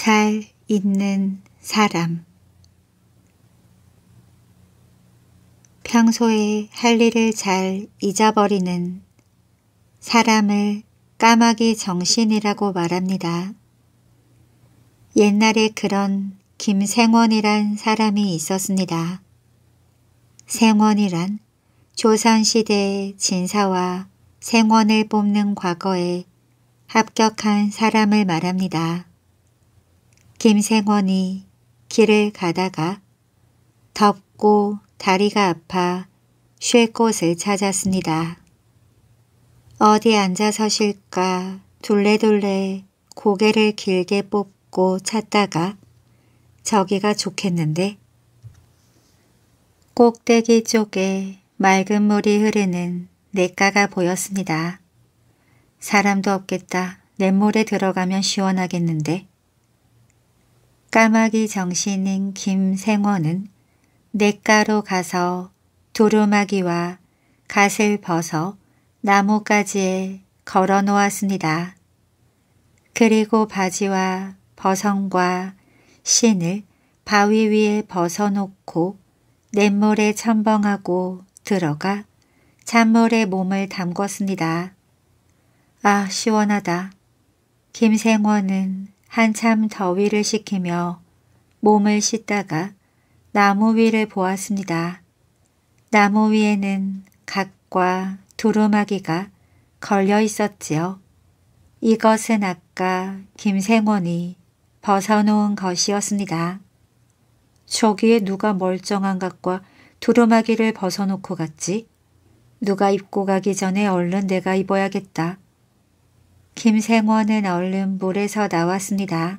잘 있는 사람 평소에 할 일을 잘 잊어버리는 사람을 까마귀 정신이라고 말합니다. 옛날에 그런 김생원이란 사람이 있었습니다. 생원이란 조선시대의 진사와 생원을 뽑는 과거에 합격한 사람을 말합니다. 김생원이 길을 가다가 덥고 다리가 아파 쉴 곳을 찾았습니다. 어디 앉아서 쉴까 둘레둘레 고개를 길게 뽑고 찾다가 저기가 좋겠는데 꼭대기 쪽에 맑은 물이 흐르는 냇가가 보였습니다. 사람도 없겠다. 냇물에 들어가면 시원하겠는데 까마귀 정신인 김생원은 냇가로 가서 두루마기와 갓을 벗어 나뭇가지에 걸어 놓았습니다. 그리고 바지와 버선과 신을 바위 위에 벗어놓고 냇물에 첨벙하고 들어가 찬물에 몸을 담궜습니다. 아 시원하다. 김생원은 한참 더위를 식히며 몸을 씻다가 나무 위를 보았습니다. 나무 위에는 각과 두루마기가 걸려 있었지요. 이것은 아까 김생원이 벗어놓은 것이었습니다. 저기에 누가 멀쩡한 각과 두루마기를 벗어놓고 갔지? 누가 입고 가기 전에 얼른 내가 입어야겠다. 김생원은 얼른 물에서 나왔습니다.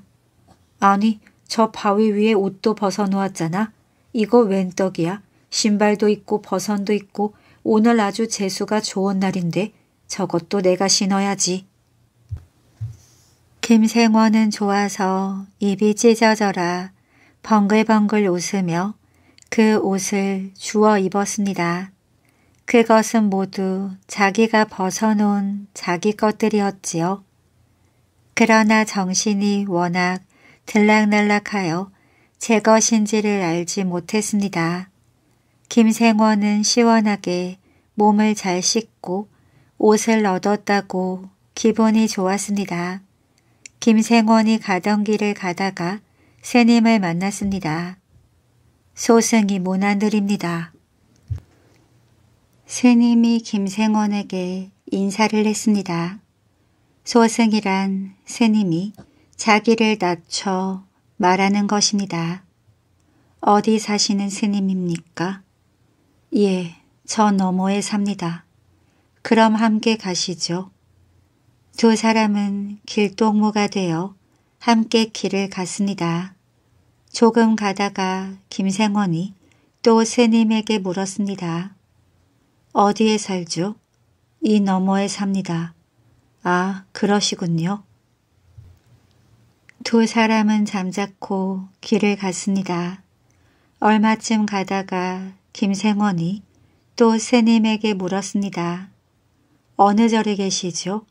아니, 저 바위 위에 옷도 벗어놓았잖아. 이거 웬 떡이야? 신발도 있고 버선도 있고 오늘 아주 재수가 좋은 날인데 저것도 내가 신어야지. 김생원은 좋아서 입이 찢어져라 벙글벙글 웃으며 그 옷을 주워 입었습니다. 그것은 모두 자기가 벗어놓은 자기 것들이었지요. 그러나 정신이 워낙 들락날락하여 제 것인지를 알지 못했습니다. 김생원은 시원하게 몸을 잘 씻고 옷을 얻었다고 기분이 좋았습니다. 김생원이 가던 길을 가다가 새님을 만났습니다. 소승이 문안드립니다. 스님이 김생원에게 인사를 했습니다. 소승이란 스님이 자기를 낮춰 말하는 것입니다. 어디 사시는 스님입니까? 예, 저 너머에 삽니다. 그럼 함께 가시죠. 두 사람은 길동무가 되어 함께 길을 갔습니다. 조금 가다가 김생원이 또 스님에게 물었습니다. 어디에 살죠? 이 너머에 삽니다. 아, 그러시군요. 두 사람은 잠자코 길을 갔습니다. 얼마쯤 가다가 김생원이 또 스님에게 물었습니다. 어느 절에 계시죠?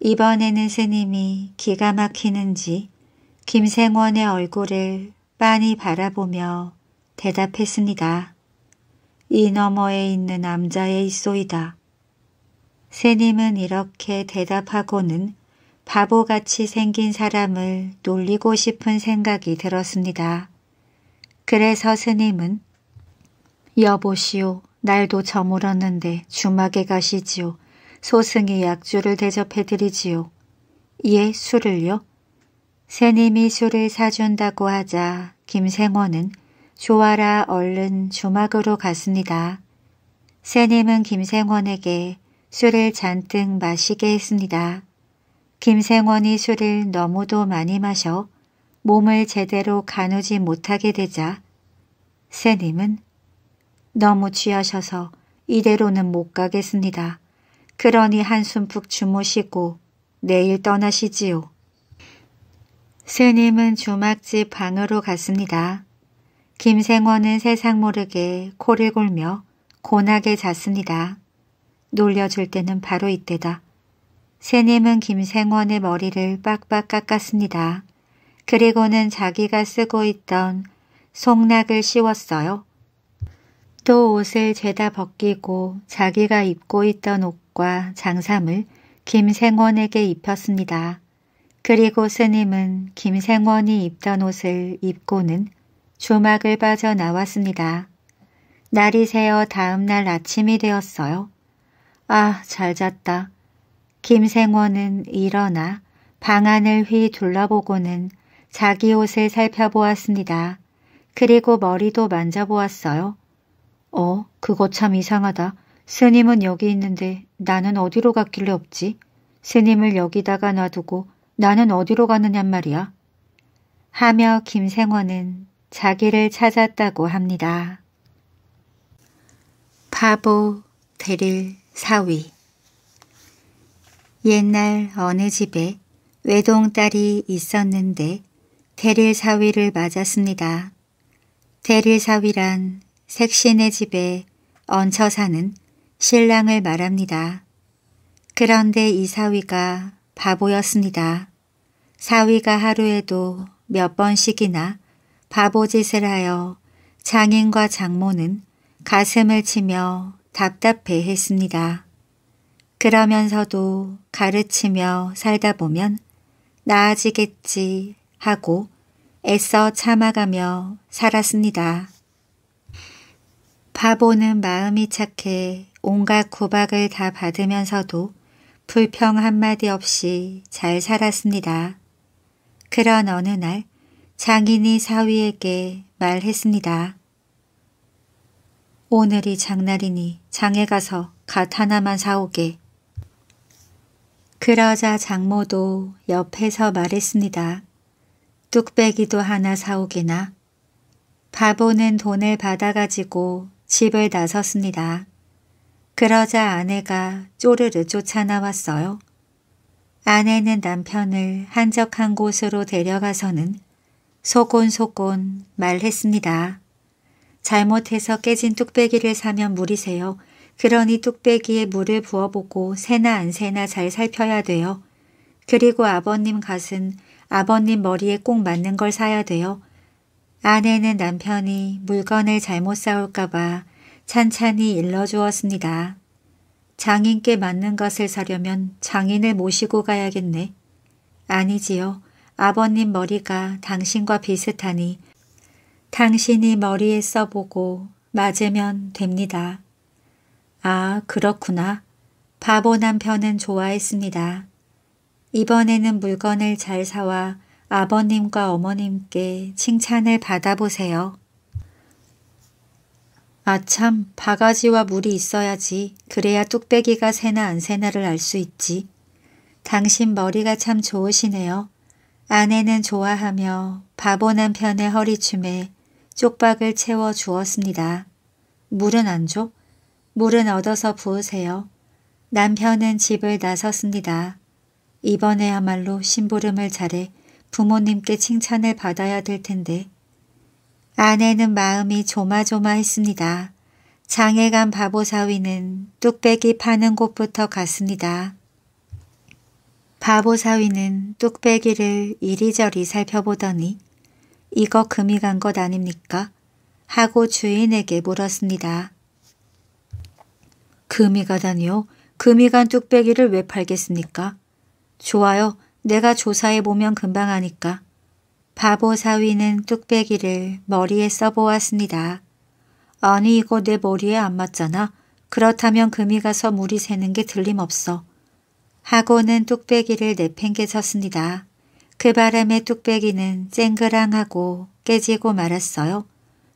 이번에는 스님이 기가 막히는지 김생원의 얼굴을 빤히 바라보며 대답했습니다. 이 너머에 있는 남자의 있소이다. 스님은 이렇게 대답하고는 바보같이 생긴 사람을 놀리고 싶은 생각이 들었습니다. 그래서 스님은 여보시오 날도 저물었는데 주막에 가시지요. 소승이 약주를 대접해드리지요. 예, 술을요? 새님이 술을 사준다고 하자 김생원은 조아라 얼른 주막으로 갔습니다. 새님은 김생원에게 술을 잔뜩 마시게 했습니다. 김생원이 술을 너무도 많이 마셔 몸을 제대로 가누지 못하게 되자 새님은 너무 취하셔서 이대로는 못 가겠습니다. 그러니 한숨 푹 주무시고 내일 떠나시지요. 새님은 주막집 방으로 갔습니다. 김생원은 세상 모르게 코를 골며 고나게 잤습니다. 놀려줄 때는 바로 이때다. 새님은 김생원의 머리를 빡빡 깎았습니다. 그리고는 자기가 쓰고 있던 속락을 씌웠어요. 또 옷을 죄다 벗기고 자기가 입고 있던 옷과 장삼을 김생원에게 입혔습니다. 그리고 스님은 김생원이 입던 옷을 입고는 조막을 빠져나왔습니다. 날이 새어 다음날 아침이 되었어요. 아, 잘 잤다. 김생원은 일어나 방 안을 휘 둘러보고는 자기 옷을 살펴보았습니다. 그리고 머리도 만져보았어요. 어, 그거 참 이상하다. 스님은 여기 있는데 나는 어디로 갔길래 없지? 스님을 여기다가 놔두고 나는 어디로 가느냔 말이야. 하며 김생원은 자기를 찾았다고 합니다. 파보 데릴 사위 옛날 어느 집에 외동딸이 있었는데 데릴 사위를 맞았습니다. 데릴 사위란 색신의 집에 얹혀 사는 신랑을 말합니다. 그런데 이 사위가 바보였습니다. 사위가 하루에도 몇 번씩이나 바보짓을 하여 장인과 장모는 가슴을 치며 답답해했습니다. 그러면서도 가르치며 살다 보면 나아지겠지 하고 애써 참아가며 살았습니다. 바보는 마음이 착해 온갖 구박을 다 받으면서도 불평 한마디 없이 잘 살았습니다. 그런 어느 날 장인이 사위에게 말했습니다. 오늘이 장날이니 장에 가서 갓 하나만 사오게. 그러자 장모도 옆에서 말했습니다. 뚝배기도 하나 사오게나. 바보는 돈을 받아가지고 집을 나섰습니다. 그러자 아내가 쪼르르 쫓아나왔어요. 아내는 남편을 한적한 곳으로 데려가서는 소곤소곤 말했습니다. 잘못해서 깨진 뚝배기를 사면 물이세요. 그러니 뚝배기에 물을 부어보고 새나 안 새나 잘 살펴야 돼요. 그리고 아버님 갓은 아버님 머리에 꼭 맞는 걸 사야 돼요. 아내는 남편이 물건을 잘못 사올까봐 찬찬히 일러주었습니다. 장인께 맞는 것을 사려면 장인을 모시고 가야겠네. 아니지요. 아버님 머리가 당신과 비슷하니 당신이 머리에 써보고 맞으면 됩니다. 아, 그렇구나. 바보 남편은 좋아했습니다. 이번에는 물건을 잘 사와 아버님과 어머님께 칭찬을 받아보세요. 아 참, 바가지와 물이 있어야지. 그래야 뚝배기가 새나 안 새나를 알 수 있지. 당신 머리가 참 좋으시네요. 아내는 좋아하며 바보 남편의 허리춤에 쪽박을 채워 주었습니다. 물은 안 줘? 물은 얻어서 부으세요. 남편은 집을 나섰습니다. 이번에야말로 심부름을 잘해 부모님께 칭찬을 받아야 될 텐데. 아내는 마음이 조마조마했습니다. 장애간 바보 사위는 뚝배기 파는 곳부터 갔습니다. 바보 사위는 뚝배기를 이리저리 살펴보더니 이거 금이 간 것 아닙니까? 하고 주인에게 물었습니다. 금이 가다니요? 금이 간 뚝배기를 왜 팔겠습니까? 좋아요. 내가 조사해보면 금방 하니까. 바보 사위는 뚝배기를 머리에 써보았습니다. 아니 이거 내 머리에 안 맞잖아. 그렇다면 금이 가서 물이 새는 게 들림없어. 하고는 뚝배기를 내팽개쳤습니다. 그 바람에 뚝배기는 쨍그랑하고 깨지고 말았어요.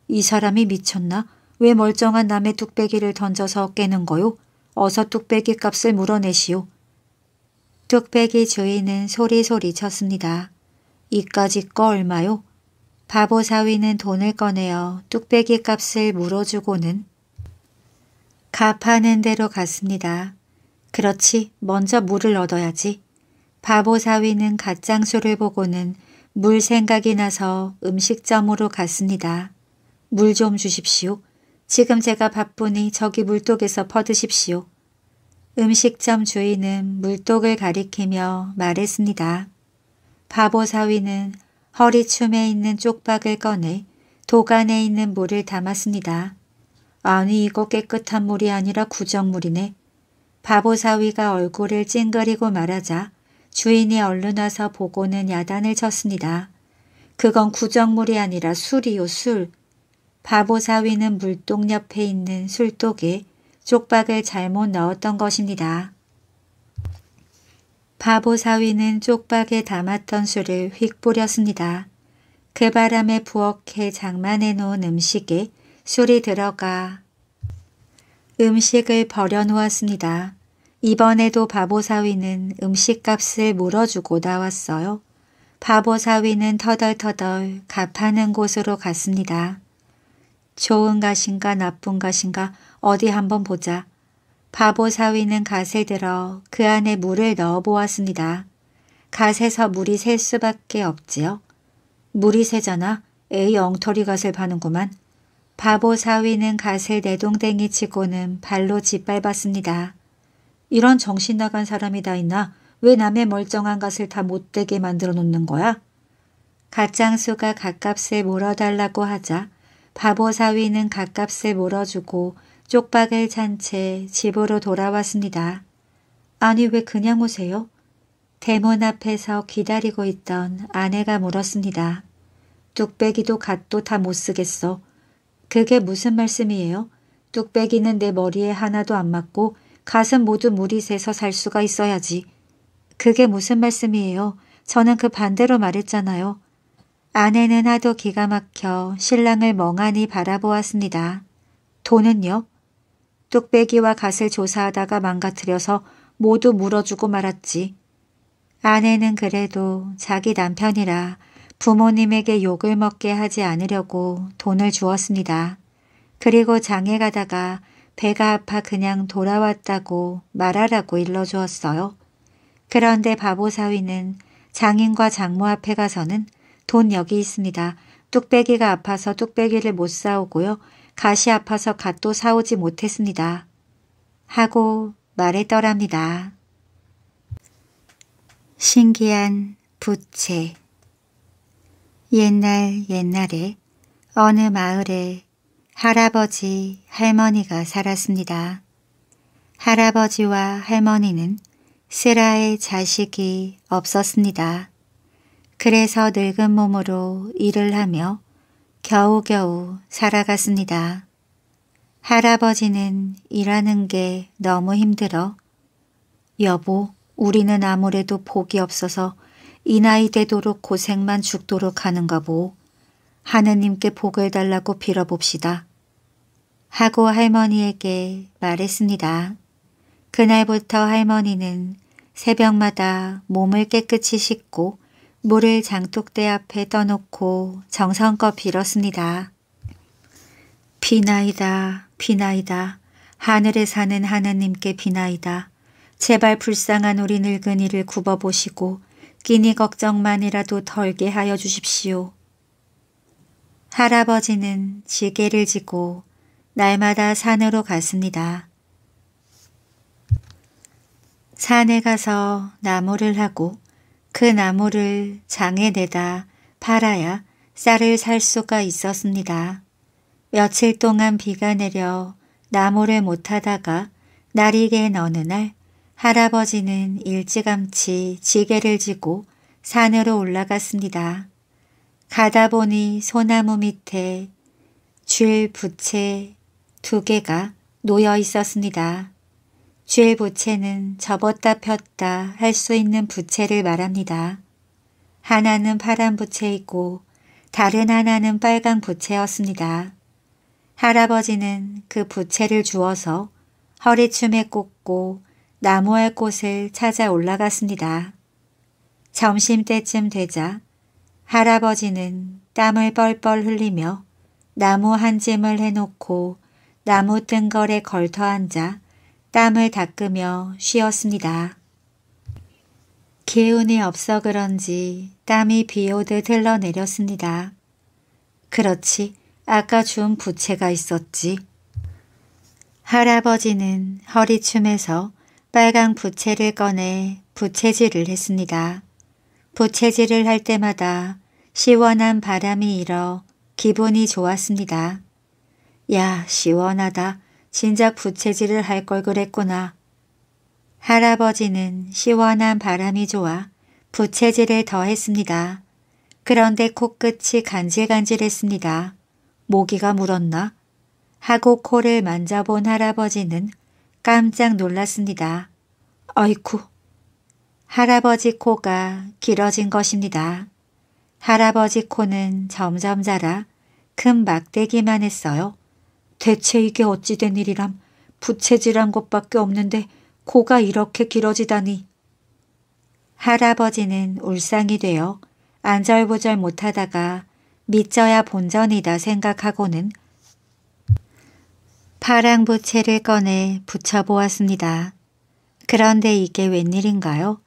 이 사람이 미쳤나? 왜 멀쩡한 남의 뚝배기를 던져서 깨는 거요? 어서 뚝배기 값을 물어내시오. 뚝배기 주인은 소리소리 쳤습니다. 이까지 거 얼마요? 바보 사위는 돈을 꺼내어 뚝배기 값을 물어주고는 갚아는 대로 갔습니다. 그렇지 먼저 물을 얻어야지. 바보 사위는 갓장수를 보고는 물 생각이 나서 음식점으로 갔습니다. 물 좀 주십시오. 지금 제가 바쁘니 저기 물독에서 퍼드십시오. 음식점 주인은 물독을 가리키며 말했습니다. 바보 사위는 허리춤에 있는 쪽박을 꺼내 도간에 있는 물을 담았습니다. 아니 이거 깨끗한 물이 아니라 구정물이네. 바보사위가 얼굴을 찡그리고 말하자 주인이 얼른 와서 보고는 야단을 쳤습니다. 그건 구정물이 아니라 술이요 술. 바보사위는 물동 옆에 있는 술독에 쪽박을 잘못 넣었던 것입니다. 바보사위는 쪽박에 담았던 술을 휙 뿌렸습니다. 그 바람에 부엌에 장만해 놓은 음식에 술이 들어가 음식을 버려놓았습니다. 이번에도 바보 사위는 음식값을 물어주고 나왔어요. 바보 사위는 터덜터덜 갚하는 곳으로 갔습니다. 좋은 가신가 나쁜 가신가 어디 한번 보자. 바보 사위는 갓에 들어 그 안에 물을 넣어보았습니다. 갓에서 물이 셀 수밖에 없지요. 물이 새잖아. 에이 엉터리 갓을 파는구만. 바보 사위는 갓을 내동댕이 치고는 발로 짓밟았습니다. 이런 정신 나간 사람이 다 있나? 왜 남의 멀쩡한 것을 다 못되게 만들어 놓는 거야? 갓장수가 갓값을 몰아달라고 하자 바보 사위는 갓값을 몰아주고 쪽박을 찬채 집으로 돌아왔습니다. 아니 왜 그냥 오세요? 대문 앞에서 기다리고 있던 아내가 물었습니다. 뚝배기도 갓도 다못 쓰겠어. 그게 무슨 말씀이에요? 뚝배기는 내 머리에 하나도 안 맞고 가슴 모두 물이 새서 살 수가 있어야지. 그게 무슨 말씀이에요? 저는 그 반대로 말했잖아요. 아내는 하도 기가 막혀 신랑을 멍하니 바라보았습니다. 돈은요? 뚝배기와 갓을 조사하다가 망가뜨려서 모두 물어주고 말았지. 아내는 그래도 자기 남편이라 부모님에게 욕을 먹게 하지 않으려고 돈을 주었습니다. 그리고 장에 가다가 배가 아파 그냥 돌아왔다고 말하라고 일러주었어요. 그런데 바보 사위는 장인과 장모 앞에 가서는 돈 여기 있습니다. 뚝배기가 아파서 뚝배기를 못 사오고요. 가시 아파서 갓도 사오지 못했습니다. 하고 말했더랍니다. 신기한 부채 옛날 옛날에 어느 마을에 할아버지 할머니가 살았습니다. 할아버지와 할머니는 쓰라의 자식이 없었습니다. 그래서 늙은 몸으로 일을 하며 겨우겨우 살아갔습니다. 할아버지는 일하는 게 너무 힘들어 여보 우리는 아무래도 복이 없어서 이 나이 되도록 고생만 죽도록 하는가 보 하느님께 복을 달라고 빌어봅시다. 하고 할머니에게 말했습니다. 그날부터 할머니는 새벽마다 몸을 깨끗이 씻고 물을 장독대 앞에 떠놓고 정성껏 빌었습니다. 비나이다, 비나이다. 하늘에 사는 하느님께 비나이다. 제발 불쌍한 우리 늙은이를 굽어보시고 끼니 걱정만이라도 덜게 하여 주십시오. 할아버지는 지게를 지고 날마다 산으로 갔습니다. 산에 가서 나무를 하고 그 나무를 장에 내다 팔아야 쌀을 살 수가 있었습니다. 며칠 동안 비가 내려 나무를 못하다가 날이 갠 어느 날 할아버지는 일찌감치 지게를 지고 산으로 올라갔습니다. 가다 보니 소나무 밑에 줄 부채 두 개가 놓여 있었습니다. 줄 부채는 접었다 폈다 할 수 있는 부채를 말합니다. 하나는 파란 부채이고 다른 하나는 빨간 부채였습니다. 할아버지는 그 부채를 주어서 허리춤에 꽂고 나무할 곳을 찾아 올라갔습니다. 점심때쯤 되자 할아버지는 땀을 뻘뻘 흘리며 나무 한 짐을 해놓고 나무 뜬걸에 걸터 앉아 땀을 닦으며 쉬었습니다. 기운이 없어 그런지 땀이 비오듯 흘러내렸습니다. 그렇지, 아까 준 부채가 있었지. 할아버지는 허리춤에서 빨강 부채를 꺼내 부채질을 했습니다. 부채질을 할 때마다 시원한 바람이 일어 기분이 좋았습니다. 야 시원하다. 진작 부채질을 할 걸 그랬구나. 할아버지는 시원한 바람이 좋아 부채질을 더했습니다. 그런데 코끝이 간질간질했습니다. 모기가 물었나? 하고 코를 만져본 할아버지는 깜짝 놀랐습니다. 어이쿠. 할아버지 코가 길어진 것입니다. 할아버지 코는 점점 자라 큰 막대기만 했어요. 대체 이게 어찌된 일이람 부채질한 것밖에 없는데 코가 이렇게 길어지다니. 할아버지는 울상이 되어 안절부절 못하다가 믿져야 본전이다 생각하고는 파랑부채를 꺼내 붙여보았습니다. 그런데 이게 웬일인가요?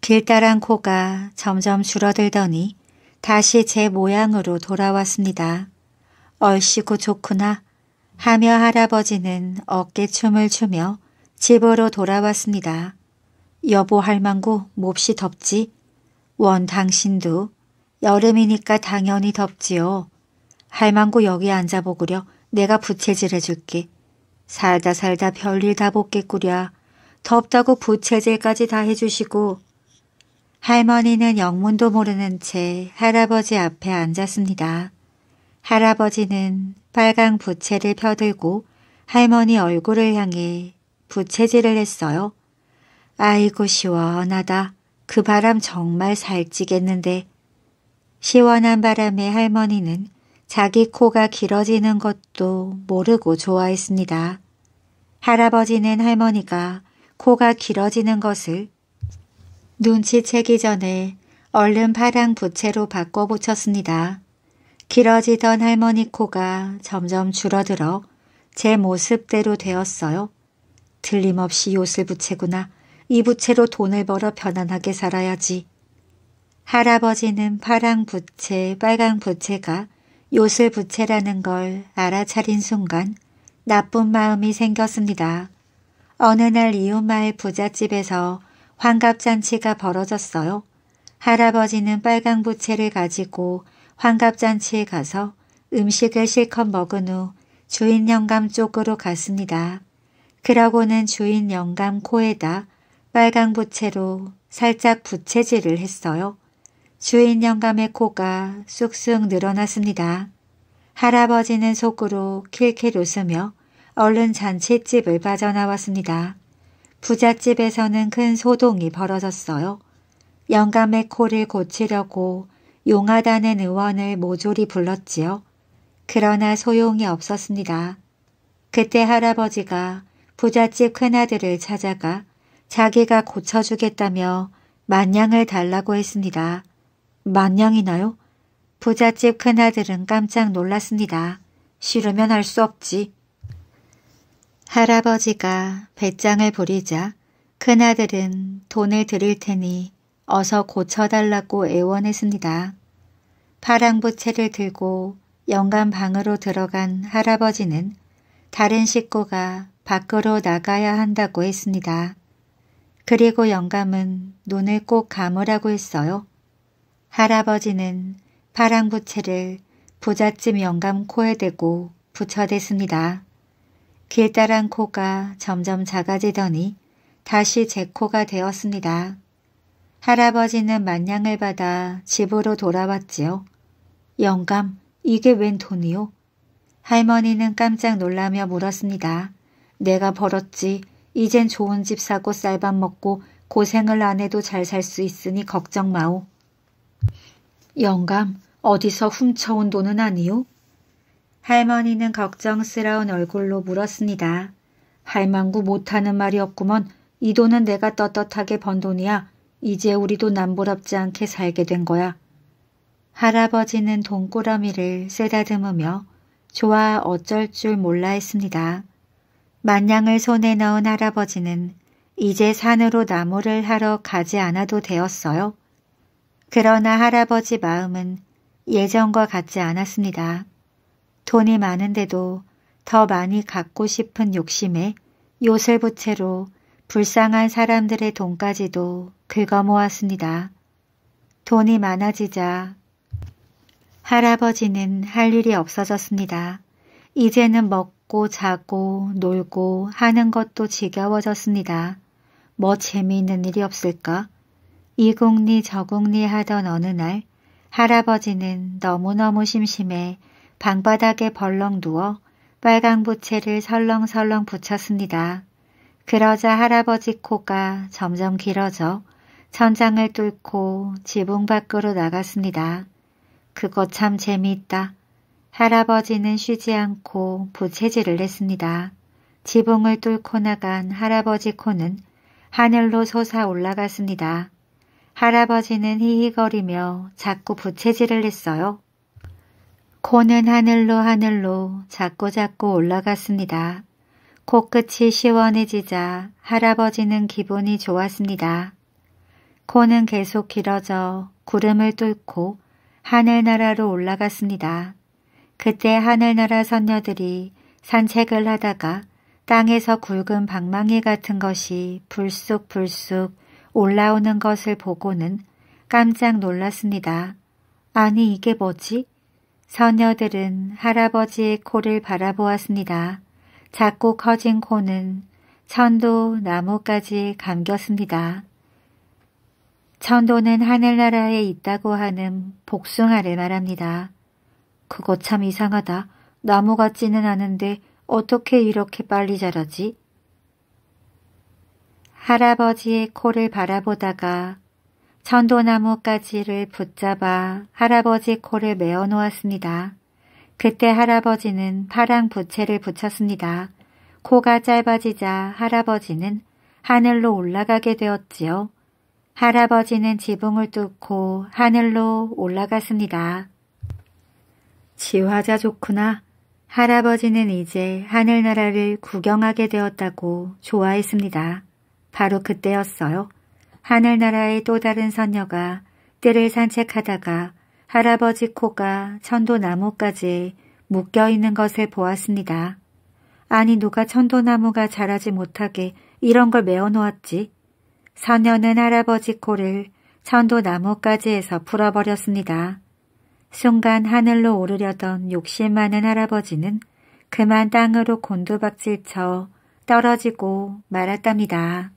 길다란 코가 점점 줄어들더니 다시 제 모양으로 돌아왔습니다. 얼씨구 좋구나 하며 할아버지는 어깨춤을 추며 집으로 돌아왔습니다. 여보 할망구 몹시 덥지? 원 당신도 여름이니까 당연히 덥지요. 할망구 여기 앉아보구려. 내가 부채질 해줄게. 살다 살다 별일 다 복겠구랴. 덥다고 부채질까지 다 해주시고 할머니는 영문도 모르는 채 할아버지 앞에 앉았습니다. 할아버지는 빨강 부채를 펴들고 할머니 얼굴을 향해 부채질을 했어요. 아이고 시원하다. 그 바람 정말 살찌겠는데. 시원한 바람에 할머니는 자기 코가 길어지는 것도 모르고 좋아했습니다. 할아버지는 할머니가 코가 길어지는 것을 눈치채기 전에 얼른 파랑 부채로 바꿔 붙였습니다. 길어지던 할머니 코가 점점 줄어들어 제 모습대로 되었어요. 틀림없이 요술 부채구나. 이 부채로 돈을 벌어 편안하게 살아야지. 할아버지는 파랑 부채, 빨강 부채가 요술 부채라는 걸 알아차린 순간 나쁜 마음이 생겼습니다. 어느 날 이웃마을 부잣집에서 환갑잔치가 벌어졌어요. 할아버지는 빨강 부채를 가지고 환갑잔치에 가서 음식을 실컷 먹은 후 주인 영감 쪽으로 갔습니다. 그러고는 주인 영감 코에다 빨강 부채로 살짝 부채질을 했어요. 주인 영감의 코가 쑥쑥 늘어났습니다. 할아버지는 속으로 킬킬 웃으며 얼른 잔칫집을 빠져나왔습니다. 부잣집에서는 큰 소동이 벌어졌어요. 영감의 코를 고치려고 용하다는 의원을 모조리 불렀지요. 그러나 소용이 없었습니다. 그때 할아버지가 부잣집 큰아들을 찾아가 자기가 고쳐주겠다며 만냥을 달라고 했습니다. 만냥이나요? 부잣집 큰아들은 깜짝 놀랐습니다. 싫으면 할 수 없지. 할아버지가 배짱을 부리자 큰아들은 돈을 드릴 테니 어서 고쳐달라고 애원했습니다. 파랑부채를 들고 영감 방으로 들어간 할아버지는 다른 식구가 밖으로 나가야 한다고 했습니다. 그리고 영감은 눈을 꼭 감으라고 했어요. 할아버지는 파랑부채를 부잣집 영감 코에 대고 붙여댔습니다. 길다란 코가 점점 작아지더니 다시 제 코가 되었습니다. 할아버지는 만냥을 받아 집으로 돌아왔지요. 영감, 이게 웬 돈이요? 할머니는 깜짝 놀라며 물었습니다. 내가 벌었지. 이젠 좋은 집 사고 쌀밥 먹고 고생을 안 해도 잘 살 수 있으니 걱정 마오. 영감, 어디서 훔쳐온 돈은 아니오? 할머니는 걱정스러운 얼굴로 물었습니다. 할망구 못하는 말이 없구먼. 이 돈은 내가 떳떳하게 번 돈이야. 이제 우리도 남부럽지 않게 살게 된 거야. 할아버지는 돈꾸러미를 쓰다듬으며 좋아 어쩔 줄 몰라 했습니다. 만냥을 손에 넣은 할아버지는 이제 산으로 나무를 하러 가지 않아도 되었어요. 그러나 할아버지 마음은 예전과 같지 않았습니다. 돈이 많은데도 더 많이 갖고 싶은 욕심에 요술부채로 불쌍한 사람들의 돈까지도 긁어 모았습니다. 돈이 많아지자 할아버지는 할 일이 없어졌습니다. 이제는 먹고 자고 놀고 하는 것도 지겨워졌습니다. 뭐 재미있는 일이 없을까? 이공리 저공리 하던 어느 날 할아버지는 너무너무 심심해 방바닥에 벌렁 누워 빨강 부채를 설렁설렁 붙였습니다. 그러자 할아버지 코가 점점 길어져 천장을 뚫고 지붕 밖으로 나갔습니다. 그거 참 재미있다. 할아버지는 쉬지 않고 부채질을 했습니다. 지붕을 뚫고 나간 할아버지 코는 하늘로 솟아 올라갔습니다. 할아버지는 히히거리며 자꾸 부채질을 했어요. 코는 하늘로 하늘로 자꾸자꾸 올라갔습니다. 코끝이 시원해지자 할아버지는 기분이 좋았습니다. 코는 계속 길어져 구름을 뚫고 하늘나라로 올라갔습니다. 그때 하늘나라 선녀들이 산책을 하다가 땅에서 굵은 방망이 같은 것이 불쑥불쑥 올라오는 것을 보고는 깜짝 놀랐습니다. 아니 이게 뭐지? 선녀들은 할아버지의 코를 바라보았습니다. 작고 커진 코는 천도 나무까지 감겼습니다. 천도는 하늘나라에 있다고 하는 복숭아를 말합니다. 그거 참 이상하다. 나무 같지는 않은데 어떻게 이렇게 빨리 자라지? 할아버지의 코를 바라보다가 천도나무까지를 붙잡아 할아버지 코를 메어 놓았습니다. 그때 할아버지는 파랑 부채를 붙였습니다. 코가 짧아지자 할아버지는 하늘로 올라가게 되었지요. 할아버지는 지붕을 뚫고 하늘로 올라갔습니다. 지화자 좋구나. 할아버지는 이제 하늘나라를 구경하게 되었다고 좋아했습니다. 바로 그때였어요. 하늘나라의 또 다른 선녀가 뜰을 산책하다가 할아버지 코가 천도나무까지 묶여있는 것을 보았습니다. 아니 누가 천도나무가 자라지 못하게 이런 걸 메어놓았지. 선녀는 할아버지 코를 천도나무까지에서 풀어버렸습니다. 순간 하늘로 오르려던 욕심 많은 할아버지는 그만 땅으로 곤두박질쳐 떨어지고 말았답니다.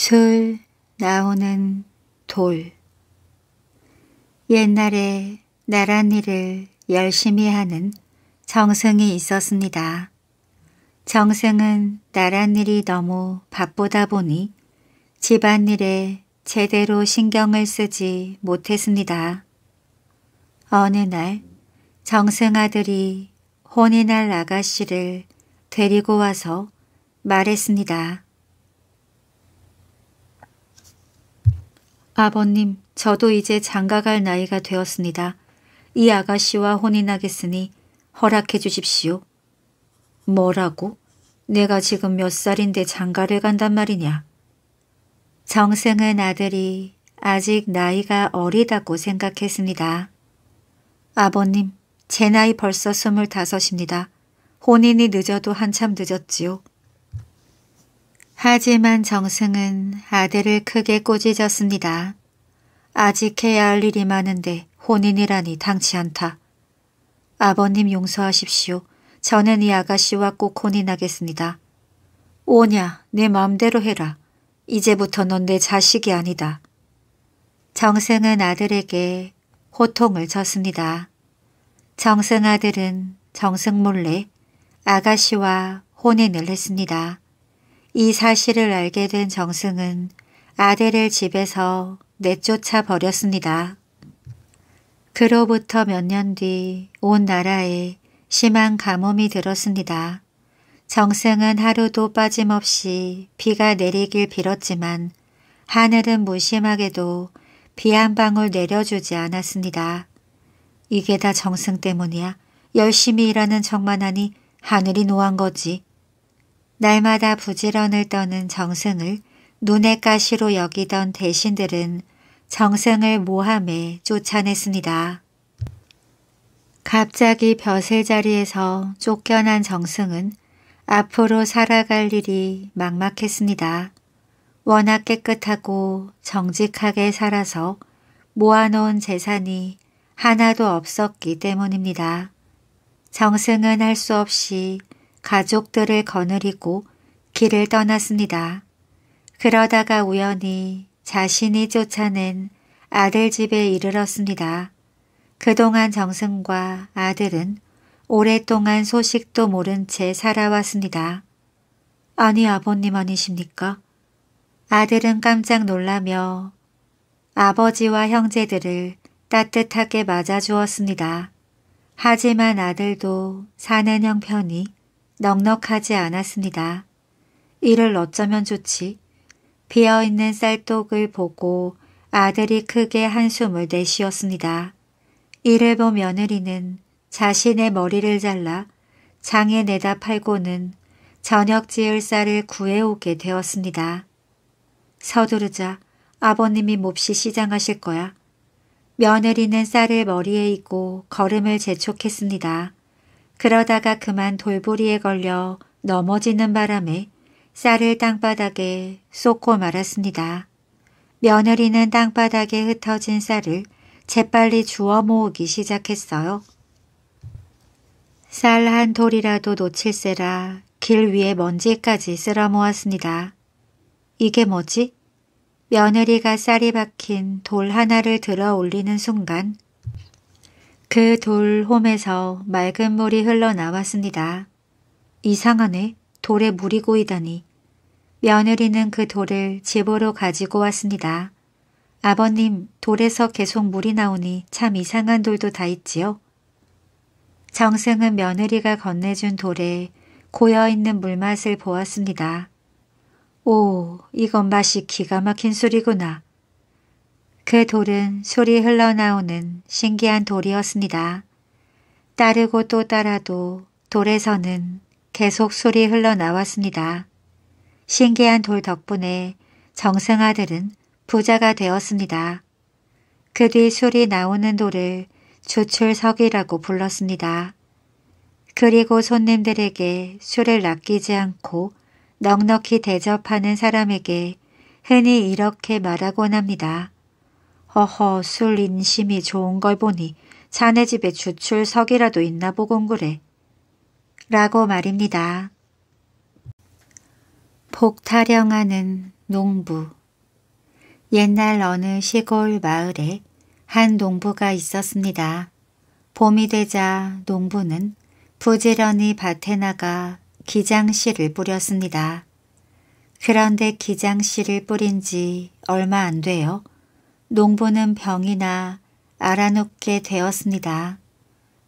술 나오는 돌 옛날에 나란 일을 열심히 하는 정승이 있었습니다. 정승은 나란 일이 너무 바쁘다 보니 집안일에 제대로 신경을 쓰지 못했습니다. 어느 날 정승 아들이 혼이 날 아가씨를 데리고 와서 말했습니다. 아버님, 저도 이제 장가갈 나이가 되었습니다. 이 아가씨와 혼인하겠으니 허락해 주십시오. 뭐라고? 내가 지금 몇 살인데 장가를 간단 말이냐? 정생은 아들이 아직 나이가 어리다고 생각했습니다. 아버님, 제 나이 벌써 스물다섯입니다. 혼인이 늦어도 한참 늦었지요. 하지만 정승은 아들을 크게 꼬지졌습니다. 아직 해야 할 일이 많은데 혼인이라니 당치 않다. 아버님 용서하십시오. 저는 이 아가씨와 꼭 혼인하겠습니다. 오냐, 내 마음대로 해라. 이제부터 넌 내 자식이 아니다. 정승은 아들에게 호통을 쳤습니다. 정승 아들은 정승 몰래 아가씨와 혼인을 했습니다. 이 사실을 알게 된 정승은 아델을 집에서 내쫓아 버렸습니다. 그로부터 몇 년 뒤 온 나라에 심한 가뭄이 들었습니다. 정승은 하루도 빠짐없이 비가 내리길 빌었지만 하늘은 무심하게도 비 한 방울 내려주지 않았습니다. 이게 다 정승 때문이야. 열심히 일하는 척만 하니 하늘이 노한 거지. 날마다 부지런을 떠는 정승을 눈의 가시로 여기던 대신들은 정승을 모함에 쫓아냈습니다. 갑자기 벼슬 자리에서 쫓겨난 정승은 앞으로 살아갈 일이 막막했습니다. 워낙 깨끗하고 정직하게 살아서 모아놓은 재산이 하나도 없었기 때문입니다. 정승은 할 수 없이 가족들을 거느리고 길을 떠났습니다. 그러다가 우연히 자신이 쫓아낸 아들 집에 이르렀습니다. 그동안 정승과 아들은 오랫동안 소식도 모른 채 살아왔습니다. 아니 아버님 아니십니까? 아들은 깜짝 놀라며 아버지와 형제들을 따뜻하게 맞아주었습니다. 하지만 아들도 사는 형편이 넉넉하지 않았습니다. 이를 어쩌면 좋지. 비어있는 쌀독을 보고 아들이 크게 한숨을 내쉬었습니다. 이를 본 며느리는 자신의 머리를 잘라 장에 내다 팔고는 저녁 지을 쌀을 구해오게 되었습니다. 서두르자 아버님이 몹시 시장하실 거야. 며느리는 쌀을 머리에 이고 걸음을 재촉했습니다. 그러다가 그만 돌보리에 걸려 넘어지는 바람에 쌀을 땅바닥에 쏟고 말았습니다. 며느리는 땅바닥에 흩어진 쌀을 재빨리 주워 모으기 시작했어요. 쌀 한 돌이라도 놓칠세라 길 위에 먼지까지 쓸어 모았습니다. 이게 뭐지? 며느리가 쌀이 박힌 돌 하나를 들어 올리는 순간 그 돌홈에서 맑은 물이 흘러나왔습니다. 이상하네. 돌에 물이 고이다니. 며느리는 그 돌을 집으로 가지고 왔습니다. 아버님, 돌에서 계속 물이 나오니 참 이상한 돌도 다 있지요. 정승은 며느리가 건네준 돌에 고여있는 물맛을 보았습니다. 오, 이건 맛이 기가 막힌 술이구나. 그 돌은 술이 흘러나오는 신기한 돌이었습니다. 따르고 또 따라도 돌에서는 계속 술이 흘러나왔습니다. 신기한 돌 덕분에 정승아들은 부자가 되었습니다. 그 뒤 술이 나오는 돌을 주출석이라고 불렀습니다. 그리고 손님들에게 술을 아끼지 않고 넉넉히 대접하는 사람에게 흔히 이렇게 말하곤 합니다. 허허 술 인심이 좋은 걸 보니 자네 집에 주출석이라도 있나 보곤 그래. 라고 말입니다. 복타령하는 농부 옛날 어느 시골 마을에 한 농부가 있었습니다. 봄이 되자 농부는 부지런히 밭에 나가 기장씨를 뿌렸습니다. 그런데 기장씨를 뿌린 지 얼마 안 돼요. 농부는 병이나 알아놓게 되었습니다.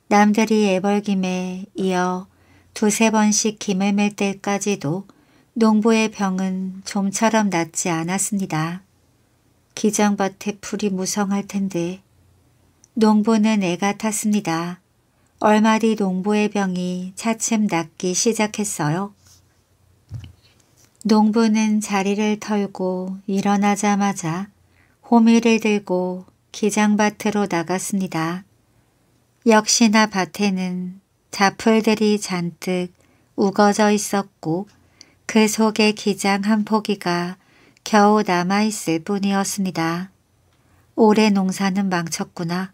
남들이 애벌김에 이어 두세 번씩 김을 맬 때까지도 농부의 병은 좀처럼 낫지 않았습니다. 기장밭에 풀이 무성할 텐데 농부는 애가 탔습니다. 얼마 뒤 농부의 병이 차츰 낫기 시작했어요. 농부는 자리를 털고 일어나자마자 호미를 들고 기장밭으로 나갔습니다. 역시나 밭에는 자풀들이 잔뜩 우거져 있었고 그 속에 기장 한 포기가 겨우 남아있을 뿐이었습니다. 올해 농사는 망쳤구나.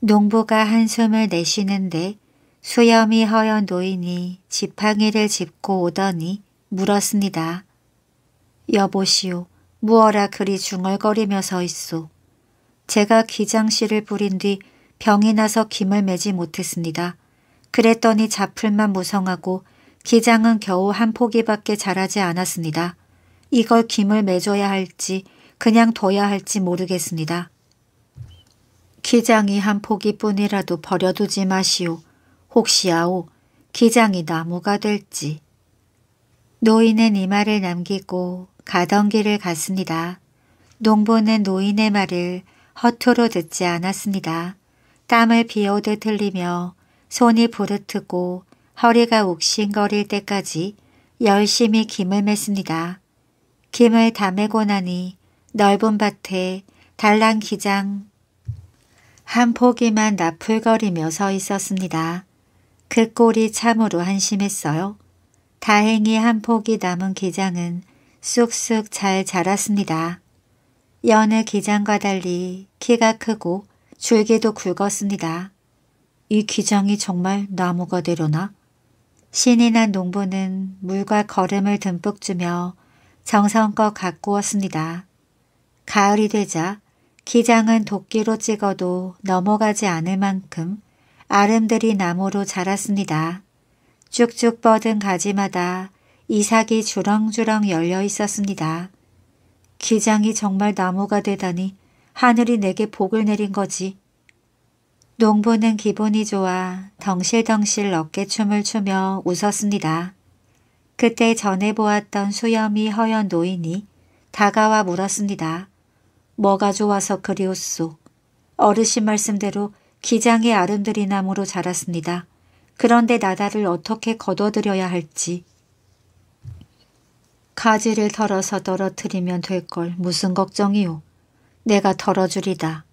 농부가 한숨을 내쉬는데 수염이 허연 노인이 지팡이를 짚고 오더니 물었습니다. 여보시오. 무어라 그리 중얼거리며 서 있소. 제가 기장실을 부린 뒤 병이 나서 김을 매지 못했습니다. 그랬더니 자풀만 무성하고 기장은 겨우 한 포기밖에 자라지 않았습니다. 이걸 김을 맺어야 할지 그냥 둬야 할지 모르겠습니다. 기장이 한 포기뿐이라도 버려두지 마시오. 혹시아오 기장이 나무가 될지. 노인은 이 말을 남기고 가던 길을 갔습니다. 농부는 노인의 말을 허투루 듣지 않았습니다. 땀을 비오듯 흘리며 손이 부르트고 허리가 욱신거릴 때까지 열심히 김을 맸습니다. 김을 다 메고 나니 넓은 밭에 달랑 기장 한 포기만 나풀거리며 서 있었습니다. 그 꼴이 참으로 한심했어요. 다행히 한 포기 남은 기장은 쑥쑥 잘 자랐습니다. 여느 기장과 달리 키가 크고 줄기도 굵었습니다. 이 기장이 정말 나무가 되려나? 신이 난 농부는 물과 거름을 듬뿍 주며 정성껏 가꾸었습니다. 가을이 되자 기장은 도끼로 찍어도 넘어가지 않을 만큼 아름드리 나무로 자랐습니다. 쭉쭉 뻗은 가지마다 이삭이 주렁주렁 열려 있었습니다. 기장이 정말 나무가 되다니 하늘이 내게 복을 내린 거지. 농부는 기분이 좋아 덩실덩실 어깨춤을 추며 웃었습니다. 그때 전에 보았던 수염이 허연 노인이 다가와 물었습니다. 뭐가 좋아서 그리웠소. 어르신 말씀대로 기장의 아름드리 나무로 자랐습니다. 그런데 나다를 어떻게 거둬들여야 할지 가지를 덜어서 떨어뜨리면 될 걸 무슨 걱정이오. 내가 덜어주리다.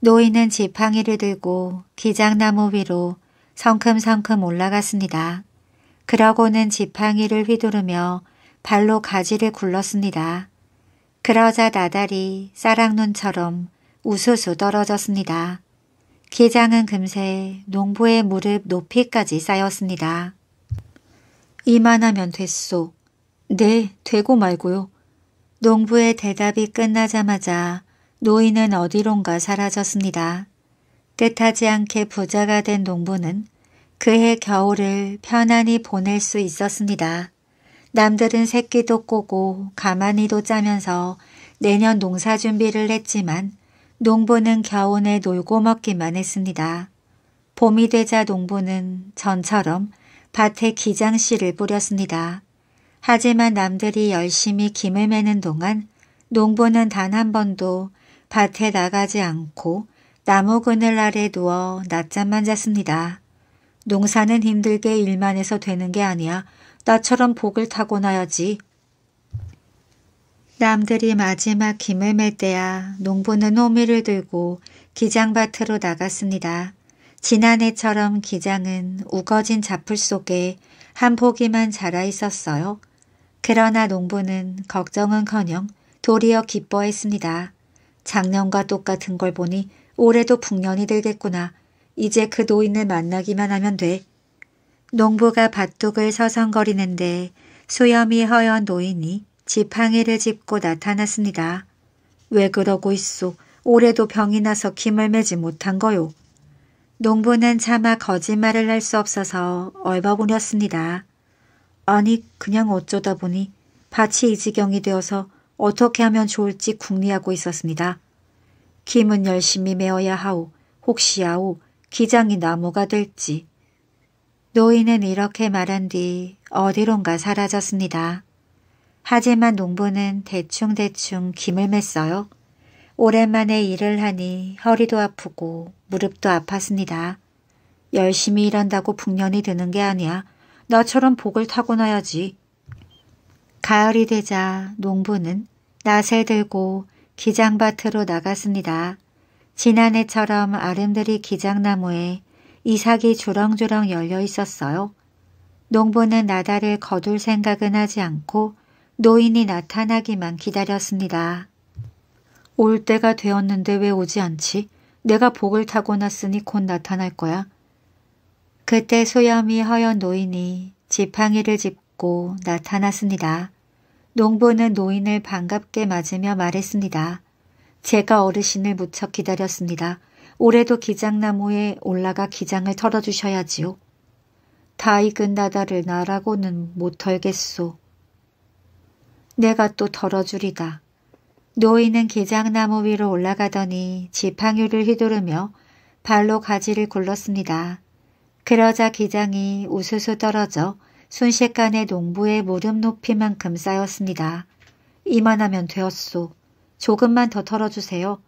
노인은 지팡이를 들고 기장나무 위로 성큼성큼 올라갔습니다. 그러고는 지팡이를 휘두르며 발로 가지를 굴렀습니다. 그러자 나달이 사랑눈처럼 우수수 떨어졌습니다. 기장은 금세 농부의 무릎 높이까지 쌓였습니다. 이만하면 됐소. 네, 되고 말고요. 농부의 대답이 끝나자마자 노인은 어디론가 사라졌습니다. 뜻하지 않게 부자가 된 농부는 그해 겨울을 편안히 보낼 수 있었습니다. 남들은 새끼도 꼬고 가만히도 짜면서 내년 농사 준비를 했지만 농부는 겨우내 놀고 먹기만 했습니다. 봄이 되자 농부는 전처럼 밭에 기장씨를 뿌렸습니다. 하지만 남들이 열심히 김을 매는 동안 농부는 단 한 번도 밭에 나가지 않고 나무 그늘 아래 누워 낮잠만 잤습니다. 농사는 힘들게 일만 해서 되는 게 아니야. 나처럼 복을 타고나야지. 남들이 마지막 김을 맬 때야 농부는 호미를 들고 기장밭으로 나갔습니다. 지난해처럼 기장은 우거진 잡풀 속에 한 포기만 자라 있었어요. 그러나 농부는 걱정은커녕 도리어 기뻐했습니다. 작년과 똑같은 걸 보니 올해도 풍년이 들겠구나. 이제 그 노인을 만나기만 하면 돼. 농부가 밭둑을 서성거리는데 수염이 허연 노인이 지팡이를 짚고 나타났습니다. 왜 그러고 있소? 올해도 병이 나서 김을 매지 못한 거요. 농부는 차마 거짓말을 할 수 없어서 얼버무렸습니다. 아니 그냥 어쩌다 보니 밭이 이 지경이 되어서 어떻게 하면 좋을지 궁리하고 있었습니다. 김은 열심히 메어야 하오. 혹시야오 기장이 나무가 될지. 노인은 이렇게 말한 뒤 어디론가 사라졌습니다. 하지만 농부는 대충대충 김을 맸어요. 오랜만에 일을 하니 허리도 아프고 무릎도 아팠습니다. 열심히 일한다고 풍년이 드는 게 아니야. 너처럼 복을 타고나야지. 가을이 되자 농부는 낫을 들고 기장밭으로 나갔습니다. 지난해처럼 아름드리 기장나무에 이삭이 주렁주렁 열려 있었어요. 농부는 나다를 거둘 생각은 하지 않고 노인이 나타나기만 기다렸습니다. 올 때가 되었는데 왜 오지 않지? 내가 복을 타고 났으니 곧 나타날 거야. 그때 소염이 허연 노인이 지팡이를 짚고 나타났습니다. 농부는 노인을 반갑게 맞으며 말했습니다. 제가 어르신을 무척 기다렸습니다. 올해도 기장나무에 올라가 기장을 털어주셔야지요. 다 익은 나다를 나라고는 못 털겠소. 내가 또 털어주리다. 노인은 기장나무 위로 올라가더니 지팡이를 휘두르며 발로 가지를 굴렀습니다. 그러자 기장이 우수수 떨어져 순식간에 농부의 무릎 높이만큼 쌓였습니다. 이만하면 되었소. 조금만 더 털어주세요.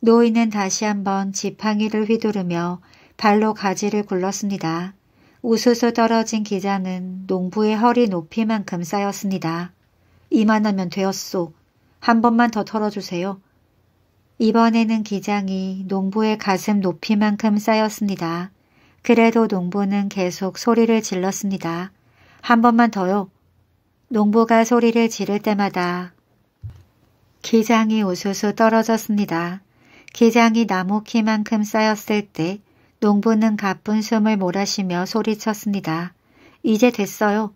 노인은 다시 한번 지팡이를 휘두르며 발로 가지를 굴렀습니다. 우수수 떨어진 기장은 농부의 허리 높이만큼 쌓였습니다. 이만하면 되었소. 한 번만 더 털어주세요. 이번에는 기장이 농부의 가슴 높이만큼 쌓였습니다. 그래도 농부는 계속 소리를 질렀습니다. 한 번만 더요. 농부가 소리를 지를 때마다 기장이 우수수 떨어졌습니다. 기장이 나무키만큼 쌓였을 때 농부는 가쁜 숨을 몰아쉬며 소리쳤습니다. 이제 됐어요.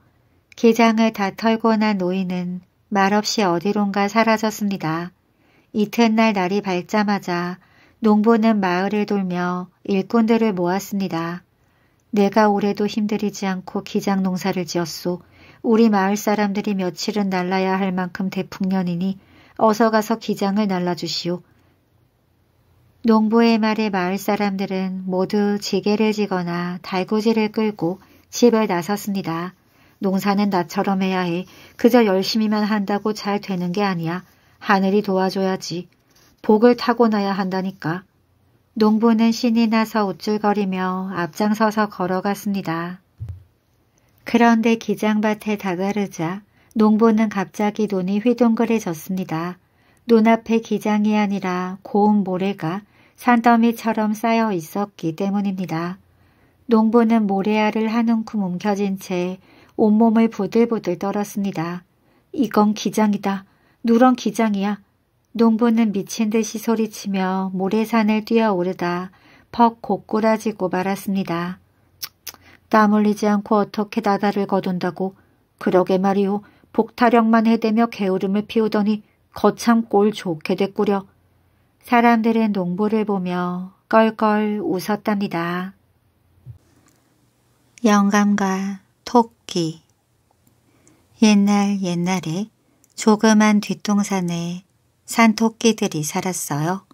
기장을 다 털고 난 노인은 말없이 어디론가 사라졌습니다. 이튿날 날이 밝자마자 농부는 마을을 돌며 일꾼들을 모았습니다. 내가 올해도 힘들이지 않고 기장 농사를 지었소. 우리 마을 사람들이 며칠은 날라야 할 만큼 대풍년이니 어서 가서 기장을 날라주시오. 농부의 말에 마을 사람들은 모두 지게를 지거나 달구지를 끌고 집을 나섰습니다. 농사는 나처럼 해야 해. 그저 열심히만 한다고 잘 되는 게 아니야. 하늘이 도와줘야지. 복을 타고나야 한다니까. 농부는 신이 나서 우쭐거리며 앞장서서 걸어갔습니다. 그런데 기장밭에 다가르자 농부는 갑자기 눈이 휘둥그레졌습니다. 눈앞에 기장이 아니라 고운 모래가 산더미처럼 쌓여 있었기 때문입니다. 농부는 모래알을 한 움큼 움켜쥔 채 온몸을 부들부들 떨었습니다. 이건 기장이다. 누런 기장이야. 농부는 미친 듯이 소리치며 모래산을 뛰어오르다 퍽 고꾸라지고 말았습니다. 땀 흘리지 않고 어떻게 나다를 거둔다고 그러게 말이오 복타령만 해대며 게으름을 피우더니 거참 꼴 좋게 됐구려. 사람들은 농부를 보며 껄껄 웃었답니다. 영감과 토끼 옛날 옛날에 조그만 뒷동산에 산토끼들이 살았어요.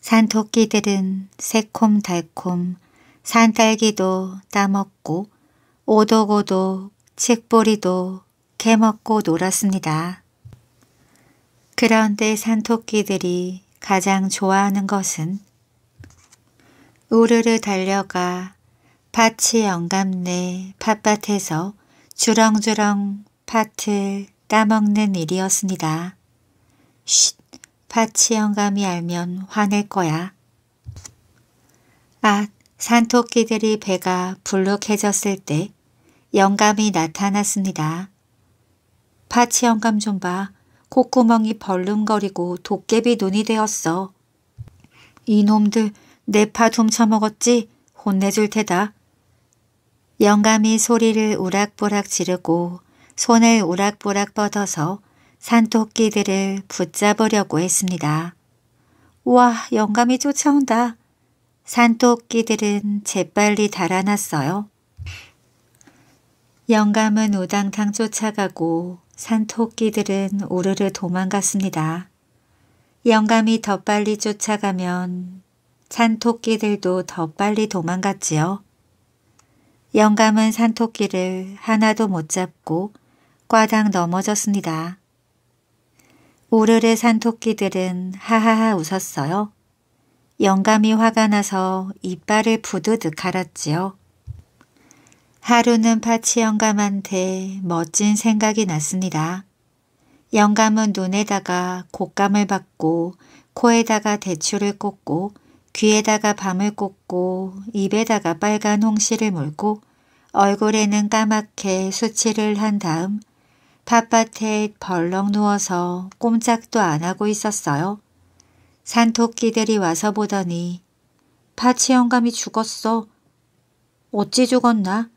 산토끼들은 새콤달콤 산딸기도 따먹고 오도고도 칡보리도 캐먹고 놀았습니다. 그런데 산토끼들이 가장 좋아하는 것은 우르르 달려가 밭이 영감내 팥밭에서 주렁주렁 팥을 따먹는 일이었습니다. 쉿! 파치 영감이 알면 화낼 거야. 아, 산토끼들이 배가 불룩해졌을 때 영감이 나타났습니다. 파치 영감 좀 봐. 콧구멍이 벌름거리고 도깨비 눈이 되었어. 이놈들 내 파 훔쳐먹었지? 혼내줄 테다. 영감이 소리를 우락부락 지르고 손을 우락부락 뻗어서 산토끼들을 붙잡으려고 했습니다. 와, 영감이 쫓아온다. 산토끼들은 재빨리 달아났어요. 영감은 우당탕 쫓아가고 산토끼들은 우르르 도망갔습니다. 영감이 더 빨리 쫓아가면 산토끼들도 더 빨리 도망갔지요. 영감은 산토끼를 하나도 못 잡고 꽈당 넘어졌습니다. 우르르 산 토끼들은 하하하 웃었어요. 영감이 화가 나서 이빨을 부드득 갈았지요. 하루는 파치 영감한테 멋진 생각이 났습니다. 영감은 눈에다가 곶감을 받고 코에다가 대추를 꽂고 귀에다가 밤을 꽂고 입에다가 빨간 홍시를 물고 얼굴에는 까맣게 수치를 한 다음 팥밭에 벌렁 누워서 꼼짝도 안 하고 있었어요. 산토끼들이 와서 보더니 파치 영감이 죽었어. 어찌 죽었나?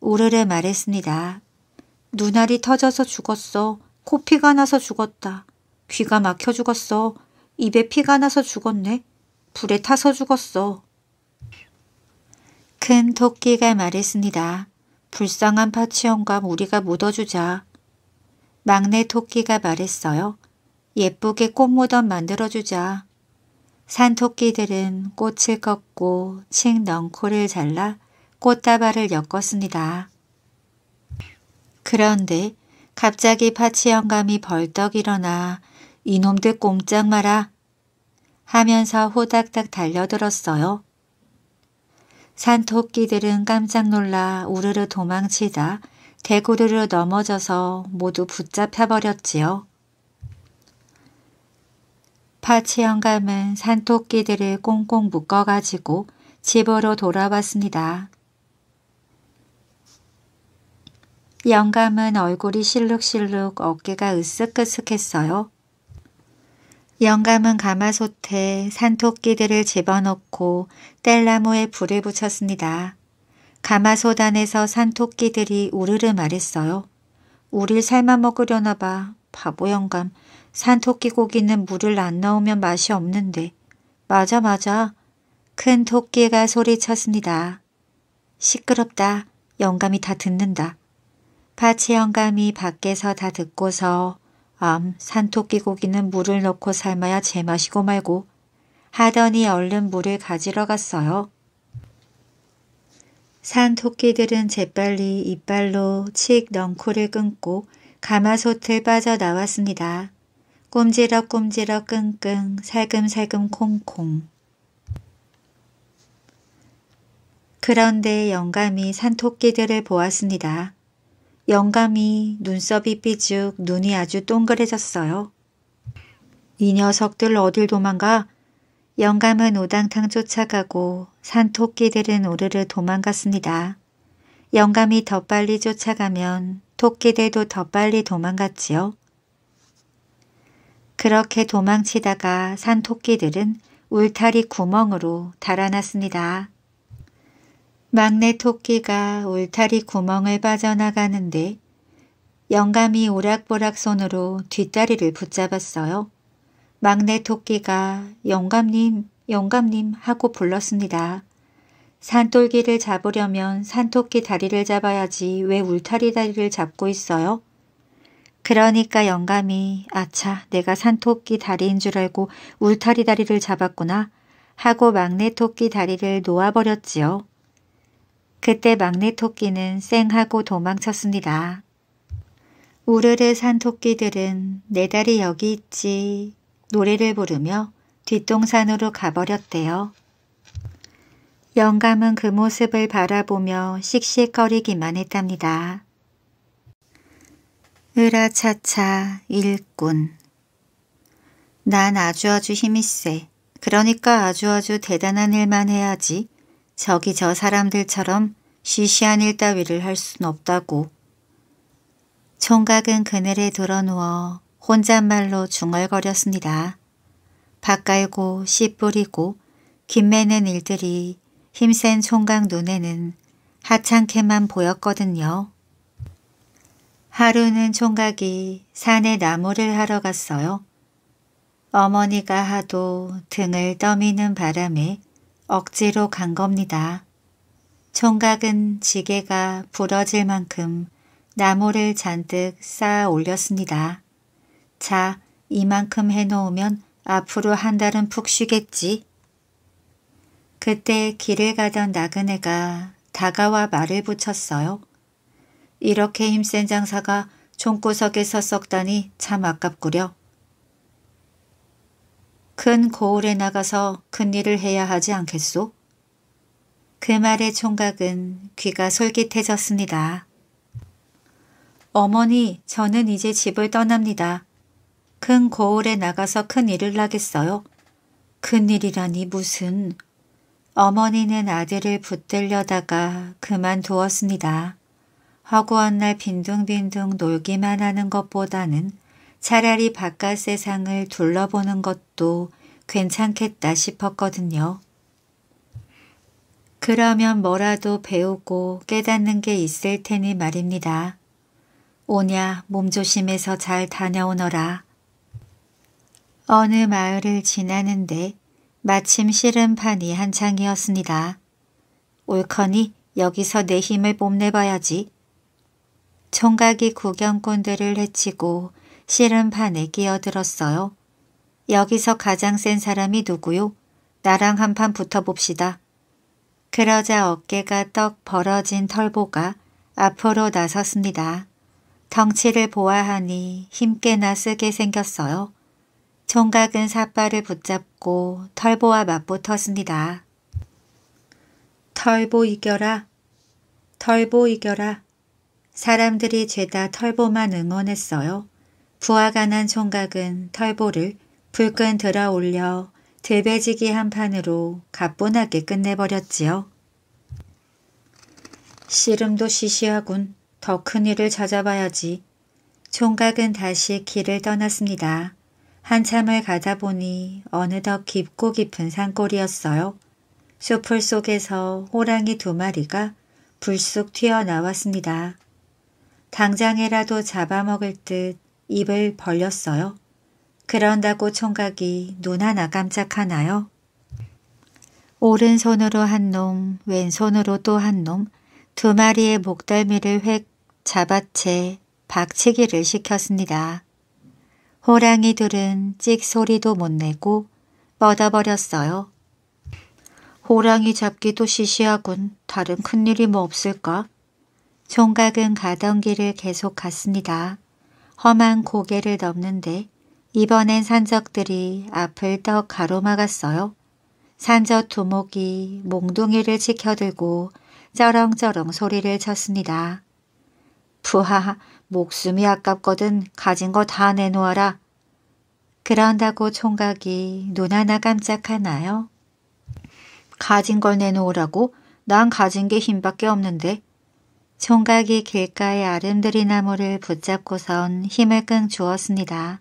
우르르 말했습니다. 눈알이 터져서 죽었어. 코피가 나서 죽었다. 귀가 막혀 죽었어. 입에 피가 나서 죽었네. 불에 타서 죽었어. 큰 토끼가 말했습니다. 불쌍한 파치영감 우리가 묻어주자. 막내 토끼가 말했어요. 예쁘게 꽃무덤 만들어주자. 산토끼들은 꽃을 꺾고 칡 넝코를 잘라 꽃다발을 엮었습니다. 그런데 갑자기 파치 영감이 벌떡 일어나 이놈들 꼼짝 마라 하면서 호닥닥 달려들었어요. 산토끼들은 깜짝 놀라 우르르 도망치다 대구르르 넘어져서 모두 붙잡혀버렸지요. 파치 영감은 산토끼들을 꽁꽁 묶어가지고 집으로 돌아왔습니다. 영감은 얼굴이 실룩실룩 어깨가 으쓱으쓱했어요. 영감은 가마솥에 산토끼들을 집어넣고 뗄나무에 불을 붙였습니다. 가마솥단에서 산 토끼들이 우르르 말했어요. 우릴 삶아 먹으려나 봐. 바보 영감. 산 토끼 고기는 물을 안 넣으면 맛이 없는데. 맞아 맞아. 큰 토끼가 소리쳤습니다. 시끄럽다. 영감이 다 듣는다. 파치 영감이 밖에서 다 듣고서 암, 산토끼 고기는 물을 넣고 삶아야 제맛이고 말고 하더니 얼른 물을 가지러 갔어요. 산 토끼들은 재빨리 이빨로 칡 넝쿨을 끊고 가마솥에 빠져나왔습니다. 꼼지럭꼼지럭 끙끙 살금살금 콩콩 그런데 영감이 산토끼들을 보았습니다. 영감이 눈썹이 삐죽 눈이 아주 동그래졌어요. 이 녀석들 어딜 도망가 영감은 오당탕 쫓아가고 산토끼들은 오르르 도망갔습니다. 영감이 더 빨리 쫓아가면 토끼들도 더 빨리 도망갔지요. 그렇게 도망치다가 산 토끼들은 울타리 구멍으로 달아났습니다. 막내 토끼가 울타리 구멍을 빠져나가는데 영감이 오락보락 손으로 뒷다리를 붙잡았어요. 막내 토끼가 영감님, 영감님 하고 불렀습니다. 산돌기를 잡으려면 산토끼 다리를 잡아야지 왜 울타리 다리를 잡고 있어요? 그러니까 영감이 아차 내가 산토끼 다리인 줄 알고 울타리 다리를 잡았구나 하고 막내 토끼 다리를 놓아버렸지요. 그때 막내 토끼는 쌩하고 도망쳤습니다. 우르르 산 토끼들은 내 다리 여기 있지 노래를 부르며 뒷동산으로 가버렸대요. 영감은 그 모습을 바라보며 씩씩거리기만 했답니다. 으라차차 일꾼 난 아주아주 힘이 세. 그러니까 아주아주 대단한 일만 해야지. 저기 저 사람들처럼 시시한 일 따위를 할 순 없다고. 총각은 그늘에 드러누워 혼잣말로 중얼거렸습니다. 밥깔고씨 뿌리고 김매는 일들이 힘센 총각 눈에는 하찮게만 보였거든요. 하루는 총각이 산에 나무를 하러 갔어요. 어머니가 하도 등을 떠미는 바람에 억지로 간 겁니다. 총각은 지게가 부러질 만큼 나무를 잔뜩 쌓아 올렸습니다. 자, 이만큼 해놓으면 앞으로 한 달은 푹 쉬겠지. 그때 길을 가던 나그네가 다가와 말을 붙였어요. 이렇게 힘센 장사가 종구석에서 썩다니 참 아깝구려. 큰 고을에 나가서 큰 일을 해야 하지 않겠소? 그말의 총각은 귀가 솔깃해졌습니다. 어머니, 저는 이제 집을 떠납니다. 큰 거울에 나가서 큰 일을 하겠어요? 큰 일이라니 무슨. 어머니는 아들을 붙들려다가 그만두었습니다. 허구한 날 빈둥빈둥 놀기만 하는 것보다는 차라리 바깥 세상을 둘러보는 것도 괜찮겠다 싶었거든요. 그러면 뭐라도 배우고 깨닫는 게 있을 테니 말입니다. 오냐 몸조심해서 잘 다녀오너라. 어느 마을을 지나는데 마침 씨름판이 한창이었습니다. 옳거니 여기서 내 힘을 뽐내봐야지. 총각이 구경꾼들을 해치고 씨름판에 끼어들었어요. 여기서 가장 센 사람이 누구요? 나랑 한 판 붙어봅시다. 그러자 어깨가 떡 벌어진 털보가 앞으로 나섰습니다. 덩치를 보아하니 힘께나 쓰게 생겼어요. 총각은 삿발을 붙잡고 털보와 맞붙었습니다. 털보 이겨라. 털보 이겨라. 사람들이 죄다 털보만 응원했어요. 부하가 난 총각은 털보를 불끈 들어 올려 들배지기 한 판으로 가뿐하게 끝내버렸지요. 씨름도 시시하군. 더 큰 일을 찾아봐야지. 총각은 다시 길을 떠났습니다. 한참을 가다 보니 어느덧 깊고 깊은 산골이었어요. 숲풀 속에서 호랑이 두 마리가 불쑥 튀어나왔습니다. 당장에라도 잡아먹을 듯 입을 벌렸어요. 그런다고 총각이 눈 하나 깜짝하나요? 오른손으로 한 놈, 왼손으로 또 한 놈, 두 마리의 목덜미를 획 잡아채 박치기를 시켰습니다. 호랑이들은 찍 소리도 못 내고 뻗어버렸어요. 호랑이 잡기도 시시하군 다른 큰일이 뭐 없을까? 총각은 가던 길을 계속 갔습니다. 험한 고개를 넘는데 이번엔 산적들이 앞을 떡 가로막았어요. 산적 두목이 몽둥이를 치켜들고 쩌렁쩌렁 소리를 쳤습니다. 부하, 목숨이 아깝거든 가진 거 다 내놓아라. 그런다고 총각이 눈 하나 깜짝하나요? 가진 걸 내놓으라고? 난 가진 게 힘밖에 없는데. 총각이 길가의 아름드리 나무를 붙잡고선 힘을 끙 주었습니다.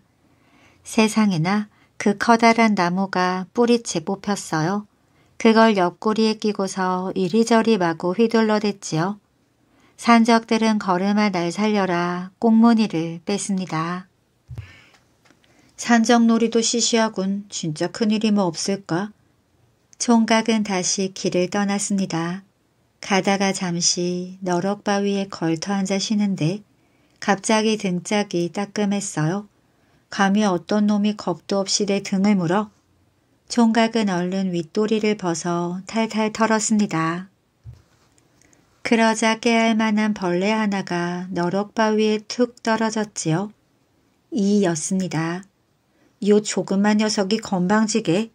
세상에나 그 커다란 나무가 뿌리채 뽑혔어요. 그걸 옆구리에 끼고서 이리저리 마구 휘둘러댔지요. 산적들은 걸음아 날 살려라 꽁무니를 뺐습니다. 산적놀이도 시시하군 진짜 큰일이 뭐 없을까? 총각은 다시 길을 떠났습니다. 가다가 잠시 너럭바위에 걸터앉아 쉬는데 갑자기 등짝이 따끔했어요. 감히 어떤 놈이 겁도 없이 내 등을 물어? 총각은 얼른 윗도리를 벗어 탈탈 털었습니다. 그러자 깨알 만한 벌레 하나가 너럭바위에 툭 떨어졌지요. 이였습니다. 요 조그만 녀석이 건방지게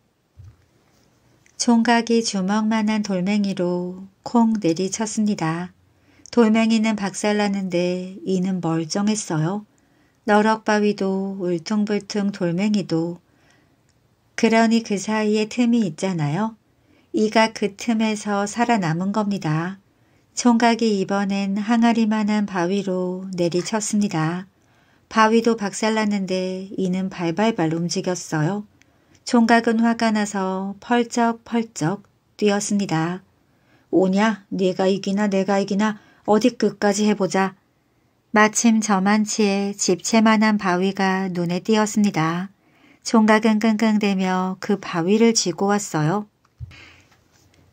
총각이 주먹만한 돌멩이로 콩 내리쳤습니다. 돌멩이는 박살났는데 이는 멀쩡했어요. 너럭바위도 울퉁불퉁 돌멩이도 그러니 그 사이에 틈이 있잖아요. 이가 그 틈에서 살아남은 겁니다. 총각이 이번엔 항아리만한 바위로 내리쳤습니다. 바위도 박살났는데 이는 발발발 움직였어요. 총각은 화가 나서 펄쩍펄쩍 뛰었습니다. 오냐? 네가 이기나 내가 이기나 어디 끝까지 해보자. 마침 저만치의 집채만한 바위가 눈에 띄었습니다. 총각은 끙끙대며 그 바위를 쥐고 왔어요.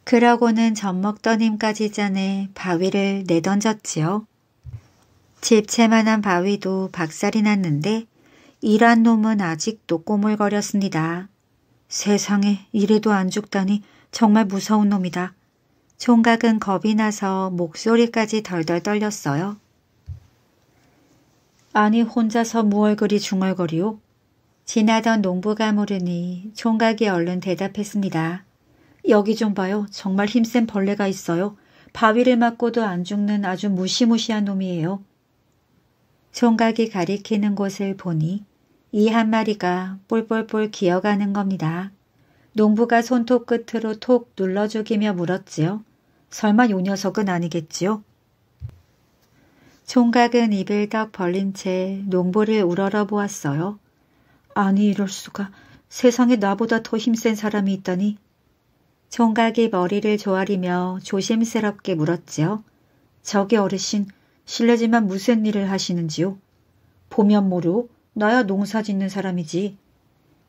그러고는 젖먹던 힘까지 짜내 바위를 내던졌지요. 집채만한 바위도 박살이 났는데 일한 놈은 아직도 꼬물거렸습니다. 세상에 이래도 안 죽다니 정말 무서운 놈이다. 총각은 겁이 나서 목소리까지 덜덜 떨렸어요. 아니 혼자서 무얼 그리 중얼거리오? 지나던 농부가 물으니 총각이 얼른 대답했습니다. 여기 좀 봐요. 정말 힘센 벌레가 있어요. 바위를 맞고도 안 죽는 아주 무시무시한 놈이에요. 총각이 가리키는 곳을 보니 이 한 마리가 뽈뽈뽈 기어가는 겁니다. 농부가 손톱 끝으로 톡 눌러 죽이며 물었지요. 설마 요 녀석은 아니겠지요? 총각은 입을 딱 벌린 채 농부를 우러러 보았어요. 아니 이럴 수가 세상에 나보다 더 힘센 사람이 있다니 총각이 머리를 조아리며 조심스럽게 물었지요. 저기 어르신, 실례지만 무슨 일을 하시는지요? 보면 모르, 나야 농사 짓는 사람이지.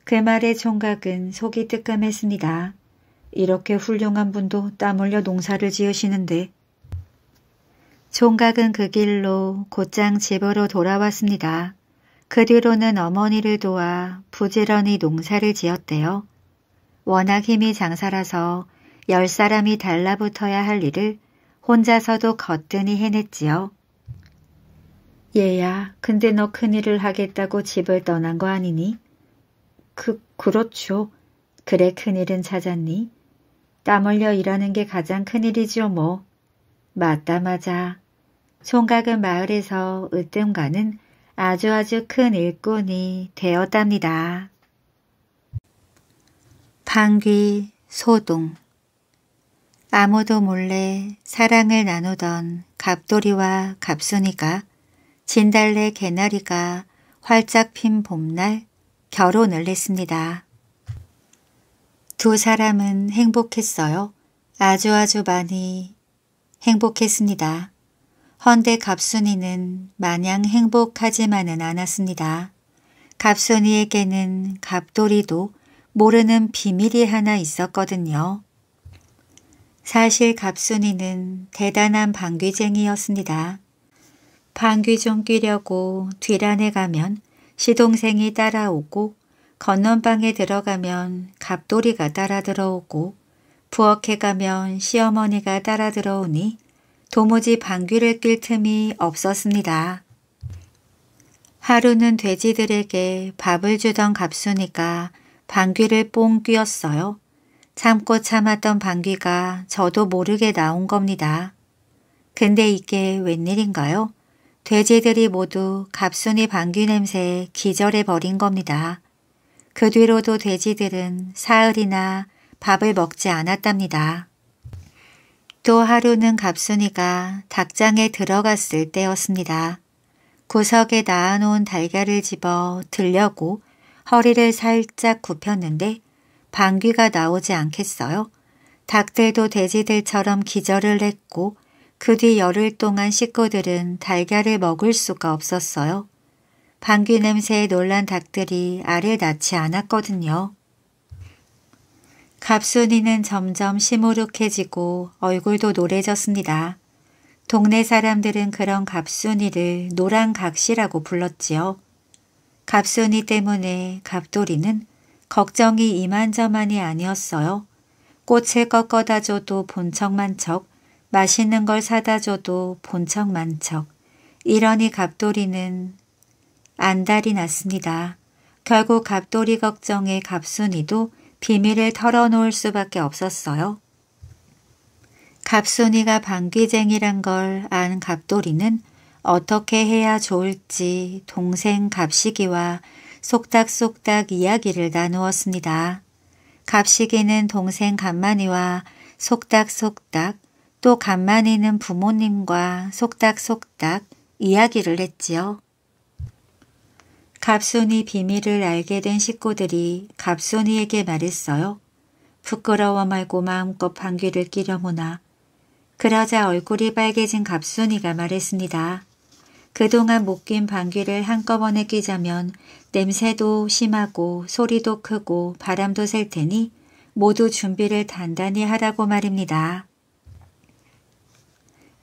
그 말에 총각은 속이 뜨끔했습니다. 이렇게 훌륭한 분도 땀 흘려 농사를 지으시는데. 총각은 그 길로 곧장 집으로 돌아왔습니다. 그 뒤로는 어머니를 도와 부지런히 농사를 지었대요. 워낙 힘이 장사라서 열 사람이 달라붙어야 할 일을 혼자서도 거뜬히 해냈지요. 얘야, 근데 너 큰일을 하겠다고 집을 떠난 거 아니니? 그, 그렇죠. 그래 큰일은 찾았니? 땀 흘려 일하는 게 가장 큰일이지요 뭐. 맞다 맞아. 총각은 마을에서 으뜸가는 아주아주 큰 일꾼이 되었답니다. 방귀, 소동 아무도 몰래 사랑을 나누던 갑돌이와 갑순이가 진달래 개나리가 활짝 핀 봄날 결혼을 했습니다. 두 사람은 행복했어요. 아주 아주 많이 행복했습니다. 헌데 갑순이는 마냥 행복하지만은 않았습니다. 갑순이에게는 갑돌이도 모르는 비밀이 하나 있었거든요. 사실 갑순이는 대단한 방귀쟁이였습니다. 방귀 좀 뀌려고 뒤란에 가면 시동생이 따라오고 건넌방에 들어가면 갑돌이가 따라 들어오고 부엌에 가면 시어머니가 따라 들어오니 도무지 방귀를 낄 틈이 없었습니다. 하루는 돼지들에게 밥을 주던 갑순이가 방귀를 뽕 뀌었어요. 참고 참았던 방귀가 저도 모르게 나온 겁니다. 근데 이게 웬일인가요? 돼지들이 모두 갑순이 방귀 냄새에 기절해 버린 겁니다. 그 뒤로도 돼지들은 사흘이나 밥을 먹지 않았답니다. 또 하루는 갑순이가 닭장에 들어갔을 때였습니다. 구석에 낳아놓은 달걀을 집어 들려고 허리를 살짝 굽혔는데 방귀가 나오지 않겠어요? 닭들도 돼지들처럼 기절을 했고 그 뒤 열흘 동안 식구들은 달걀을 먹을 수가 없었어요. 방귀 냄새에 놀란 닭들이 알을 낳지 않았거든요. 갑순이는 점점 시무룩해지고 얼굴도 노래졌습니다. 동네 사람들은 그런 갑순이를 노란 각시라고 불렀지요. 갑순이 때문에 갑돌이는 걱정이 이만저만이 아니었어요. 꽃을 꺾어다 줘도 본척만 척, 맛있는 걸 사다 줘도 본척만 척. 이러니 갑돌이는 안달이 났습니다. 결국 갑돌이 걱정에 갑순이도 비밀을 털어놓을 수밖에 없었어요. 갑순이가 방귀쟁이란 걸 안 갑돌이는 어떻게 해야 좋을지 동생 갑시기와 속닥속닥 이야기를 나누었습니다. 갑시기는 동생 간만이와 속닥속닥 또 간만이는 부모님과 속닥속닥 이야기를 했지요. 갑순이 비밀을 알게 된 식구들이 갑순이에게 말했어요. 부끄러워 말고 마음껏 방귀를 끼려무나. 그러자 얼굴이 빨개진 갑순이가 말했습니다. 그동안 못낀 방귀를 한꺼번에 끼자면 냄새도 심하고 소리도 크고 바람도 셀 테니 모두 준비를 단단히 하라고 말입니다.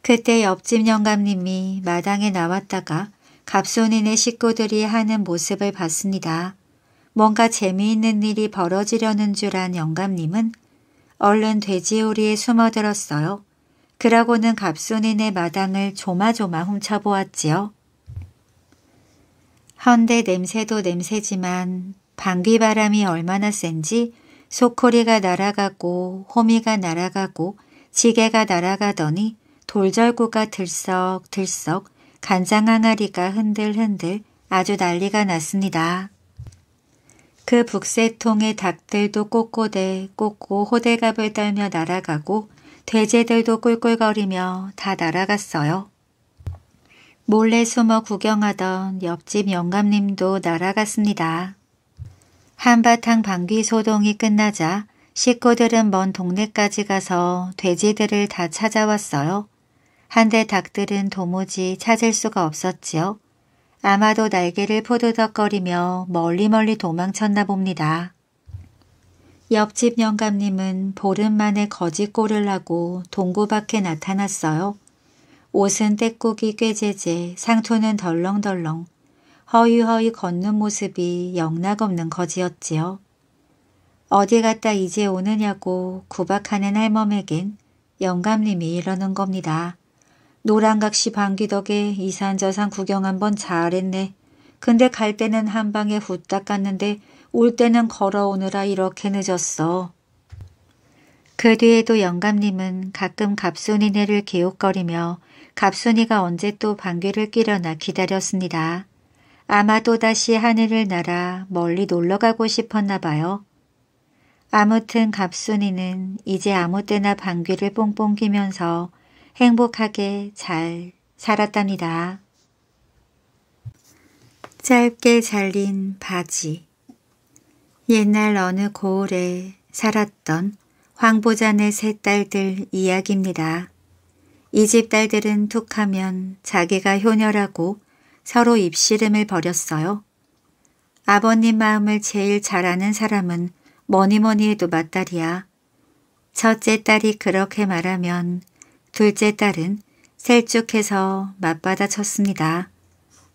그때 옆집 영감님이 마당에 나왔다가 갑손인의 식구들이 하는 모습을 봤습니다. 뭔가 재미있는 일이 벌어지려는 줄 안 영감님은 얼른 돼지우리에 숨어들었어요. 그러고는 갑순인의 마당을 조마조마 훔쳐보았지요. 헌데 냄새도 냄새지만 방귀바람이 얼마나 센지 소코리가 날아가고 호미가 날아가고 지게가 날아가더니 돌절구가 들썩들썩 간장항아리가 흔들흔들 아주 난리가 났습니다. 그 북새통의 닭들도 꼬꼬대 꼬꼬 호대갑을 떨며 날아가고 돼지들도 꿀꿀거리며 다 날아갔어요. 몰래 숨어 구경하던 옆집 영감님도 날아갔습니다. 한바탕 방귀 소동이 끝나자 식구들은 먼 동네까지 가서 돼지들을 다 찾아왔어요. 한데 닭들은 도무지 찾을 수가 없었지요. 아마도 날개를 포드덕거리며 멀리멀리 도망쳤나 봅니다. 옆집 영감님은 보름 만에 거지꼴을 하고 동구 밖에 나타났어요. 옷은 떼꾸기 꾀재재 상토는 덜렁덜렁, 허위허위 걷는 모습이 영락없는 거지였지요. 어디 갔다 이제 오느냐고 구박하는 할멈에겐 영감님이 이러는 겁니다. 노란각시 방귀 덕에 이산저산 구경 한번 잘했네. 근데 갈 때는 한 방에 후딱 갔는데 올 때는 걸어오느라 이렇게 늦었어. 그 뒤에도 영감님은 가끔 갑순이네를 개욕거리며 갑순이가 언제 또 방귀를 끼려나 기다렸습니다. 아마도 다시 하늘을 날아 멀리 놀러가고 싶었나 봐요. 아무튼 갑순이는 이제 아무 때나 방귀를 뽕뽕 끼면서 행복하게 잘 살았답니다. 짧게 잘린 바지 옛날 어느 고을에 살았던 황보잔의 네 세 딸들 이야기입니다. 이 집 딸들은 툭하면 자기가 효녀라고 서로 입씨름을 벌였어요. 아버님 마음을 제일 잘 아는 사람은 뭐니뭐니 뭐니 해도 맞딸이야 첫째 딸이 그렇게 말하면 둘째 딸은 셀쭉해서 맞받아쳤습니다.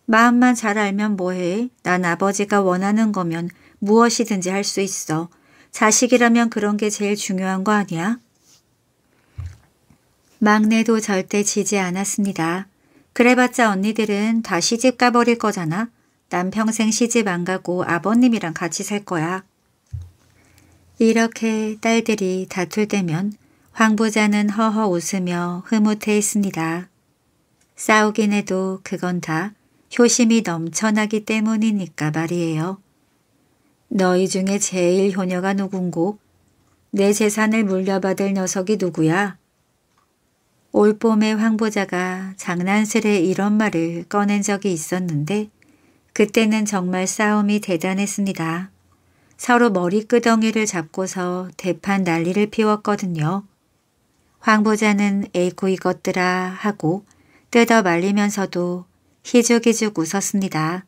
마음만 잘 알면 뭐해? 난 아버지가 원하는 거면 무엇이든지 할 수 있어. 자식이라면 그런 게 제일 중요한 거 아니야? 막내도 절대 지지 않았습니다. 그래봤자 언니들은 다 시집 가버릴 거잖아. 난 평생 시집 안 가고 아버님이랑 같이 살 거야. 이렇게 딸들이 다툴 때면 황 부자는 허허 웃으며 흐뭇해 했습니다. 싸우긴 해도 그건 다 효심이 넘쳐나기 때문이니까 말이에요. 너희 중에 제일 효녀가 누군고 내 재산을 물려받을 녀석이 누구야? 올봄에 황보자가 장난스레 이런 말을 꺼낸 적이 있었는데 그때는 정말 싸움이 대단했습니다. 서로 머리끄덩이를 잡고서 대판 난리를 피웠거든요. 황보자는 에이고 이것들아 하고 뜯어 말리면서도 희죽희죽 웃었습니다.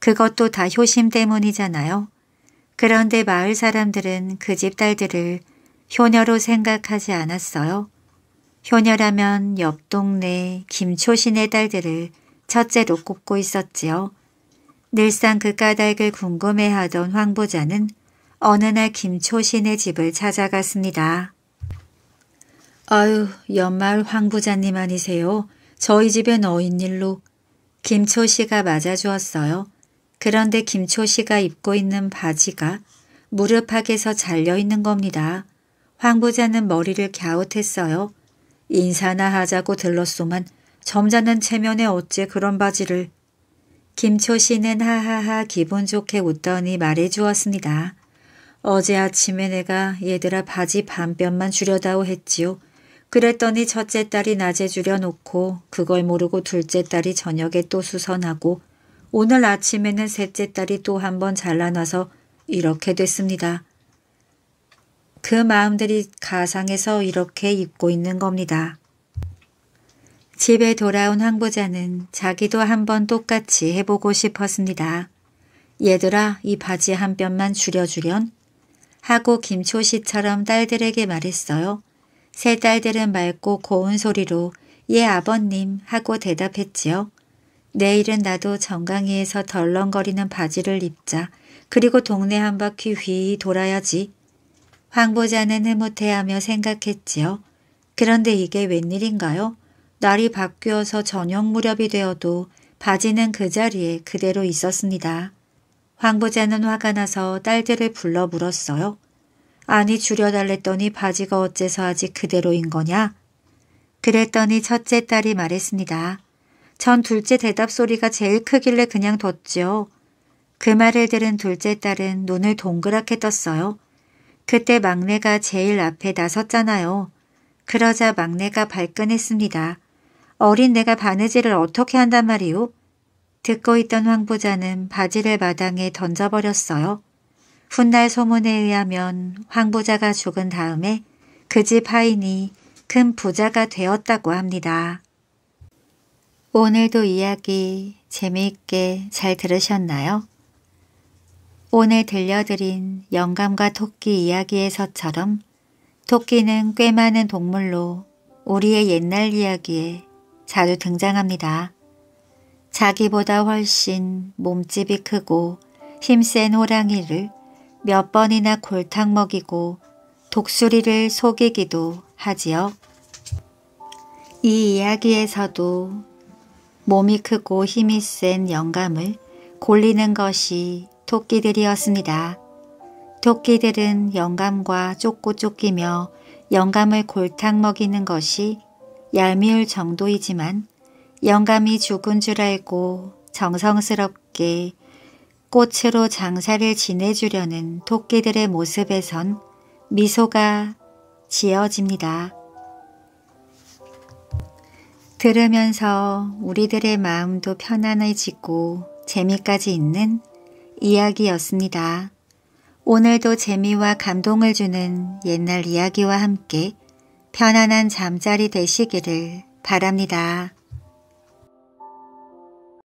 그것도 다 효심 때문이잖아요. 그런데 마을 사람들은 그 집 딸들을 효녀로 생각하지 않았어요. 효녀라면 옆 동네 김초신의 딸들을 첫째로 꼽고 있었지요. 늘상 그 까닭을 궁금해하던 황보자는 어느 날 김초신의 집을 찾아갔습니다. 아유, 연말 황부자님 아니세요? 저희 집엔 어인 일로 김초씨가 맞아주었어요. 그런데 김초 씨가 입고 있는 바지가 무릎팍에서 잘려있는 겁니다. 황 부자는 머리를 갸웃했어요. 인사나 하자고 들렀소만 점잖은 체면에 어째 그런 바지를. 김초 씨는 하하하 기분 좋게 웃더니 말해주었습니다. 어제 아침에 내가 얘들아 바지 반변만 주려다오 했지요. 그랬더니 첫째 딸이 낮에 줄여놓고 그걸 모르고 둘째 딸이 저녁에 또 수선하고 오늘 아침에는 셋째 딸이 또 한번 잘라나서 이렇게 됐습니다. 그 마음들이 가상에서 이렇게 입고 있는 겁니다. 집에 돌아온 항부자는 자기도 한번 똑같이 해보고 싶었습니다. 얘들아 이 바지 한 뼘만 줄여주련? 하고 김초 시처럼 딸들에게 말했어요. 세 딸들은 맑고 고운 소리로 예 아버님 하고 대답했지요. 내일은 나도 정강이에서 덜렁거리는 바지를 입자. 그리고 동네 한 바퀴 휘 돌아야지. 황보자는 흐뭇해하며 생각했지요. 그런데 이게 웬일인가요? 날이 바뀌어서 저녁 무렵이 되어도 바지는 그 자리에 그대로 있었습니다. 황보자는 화가 나서 딸들을 불러 물었어요. 아니 줄여달랬더니 바지가 어째서 아직 그대로인 거냐? 그랬더니 첫째 딸이 말했습니다. 전 둘째 대답 소리가 제일 크길래 그냥 뒀지요. 그 말을 들은 둘째 딸은 눈을 동그랗게 떴어요. 그때 막내가 제일 앞에 나섰잖아요. 그러자 막내가 발끈했습니다. 어린 내가 바느질을 어떻게 한단 말이오? 듣고 있던 황부자는 바지를 마당에 던져버렸어요. 훗날 소문에 의하면 황부자가 죽은 다음에 그 집 하인이 큰 부자가 되었다고 합니다. 오늘도 이야기 재미있게 잘 들으셨나요? 오늘 들려드린 영감과 토끼 이야기에서처럼 토끼는 꽤 많은 동물로 우리의 옛날 이야기에 자주 등장합니다. 자기보다 훨씬 몸집이 크고 힘센 호랑이를 몇 번이나 골탕 먹이고 독수리를 속이기도 하지요. 이 이야기에서도 몸이 크고 힘이 센 영감을 골리는 것이 토끼들이었습니다. 토끼들은 영감과 쫓고 쫓기며 영감을 골탕 먹이는 것이 얄미울 정도이지만 영감이 죽은 줄 알고 정성스럽게 꽃으로 장사를 지내주려는 토끼들의 모습에선 미소가 지어집니다. 들으면서 우리들의 마음도 편안해지고 재미까지 있는 이야기였습니다. 오늘도 재미와 감동을 주는 옛날 이야기와 함께 편안한 잠자리 되시기를 바랍니다.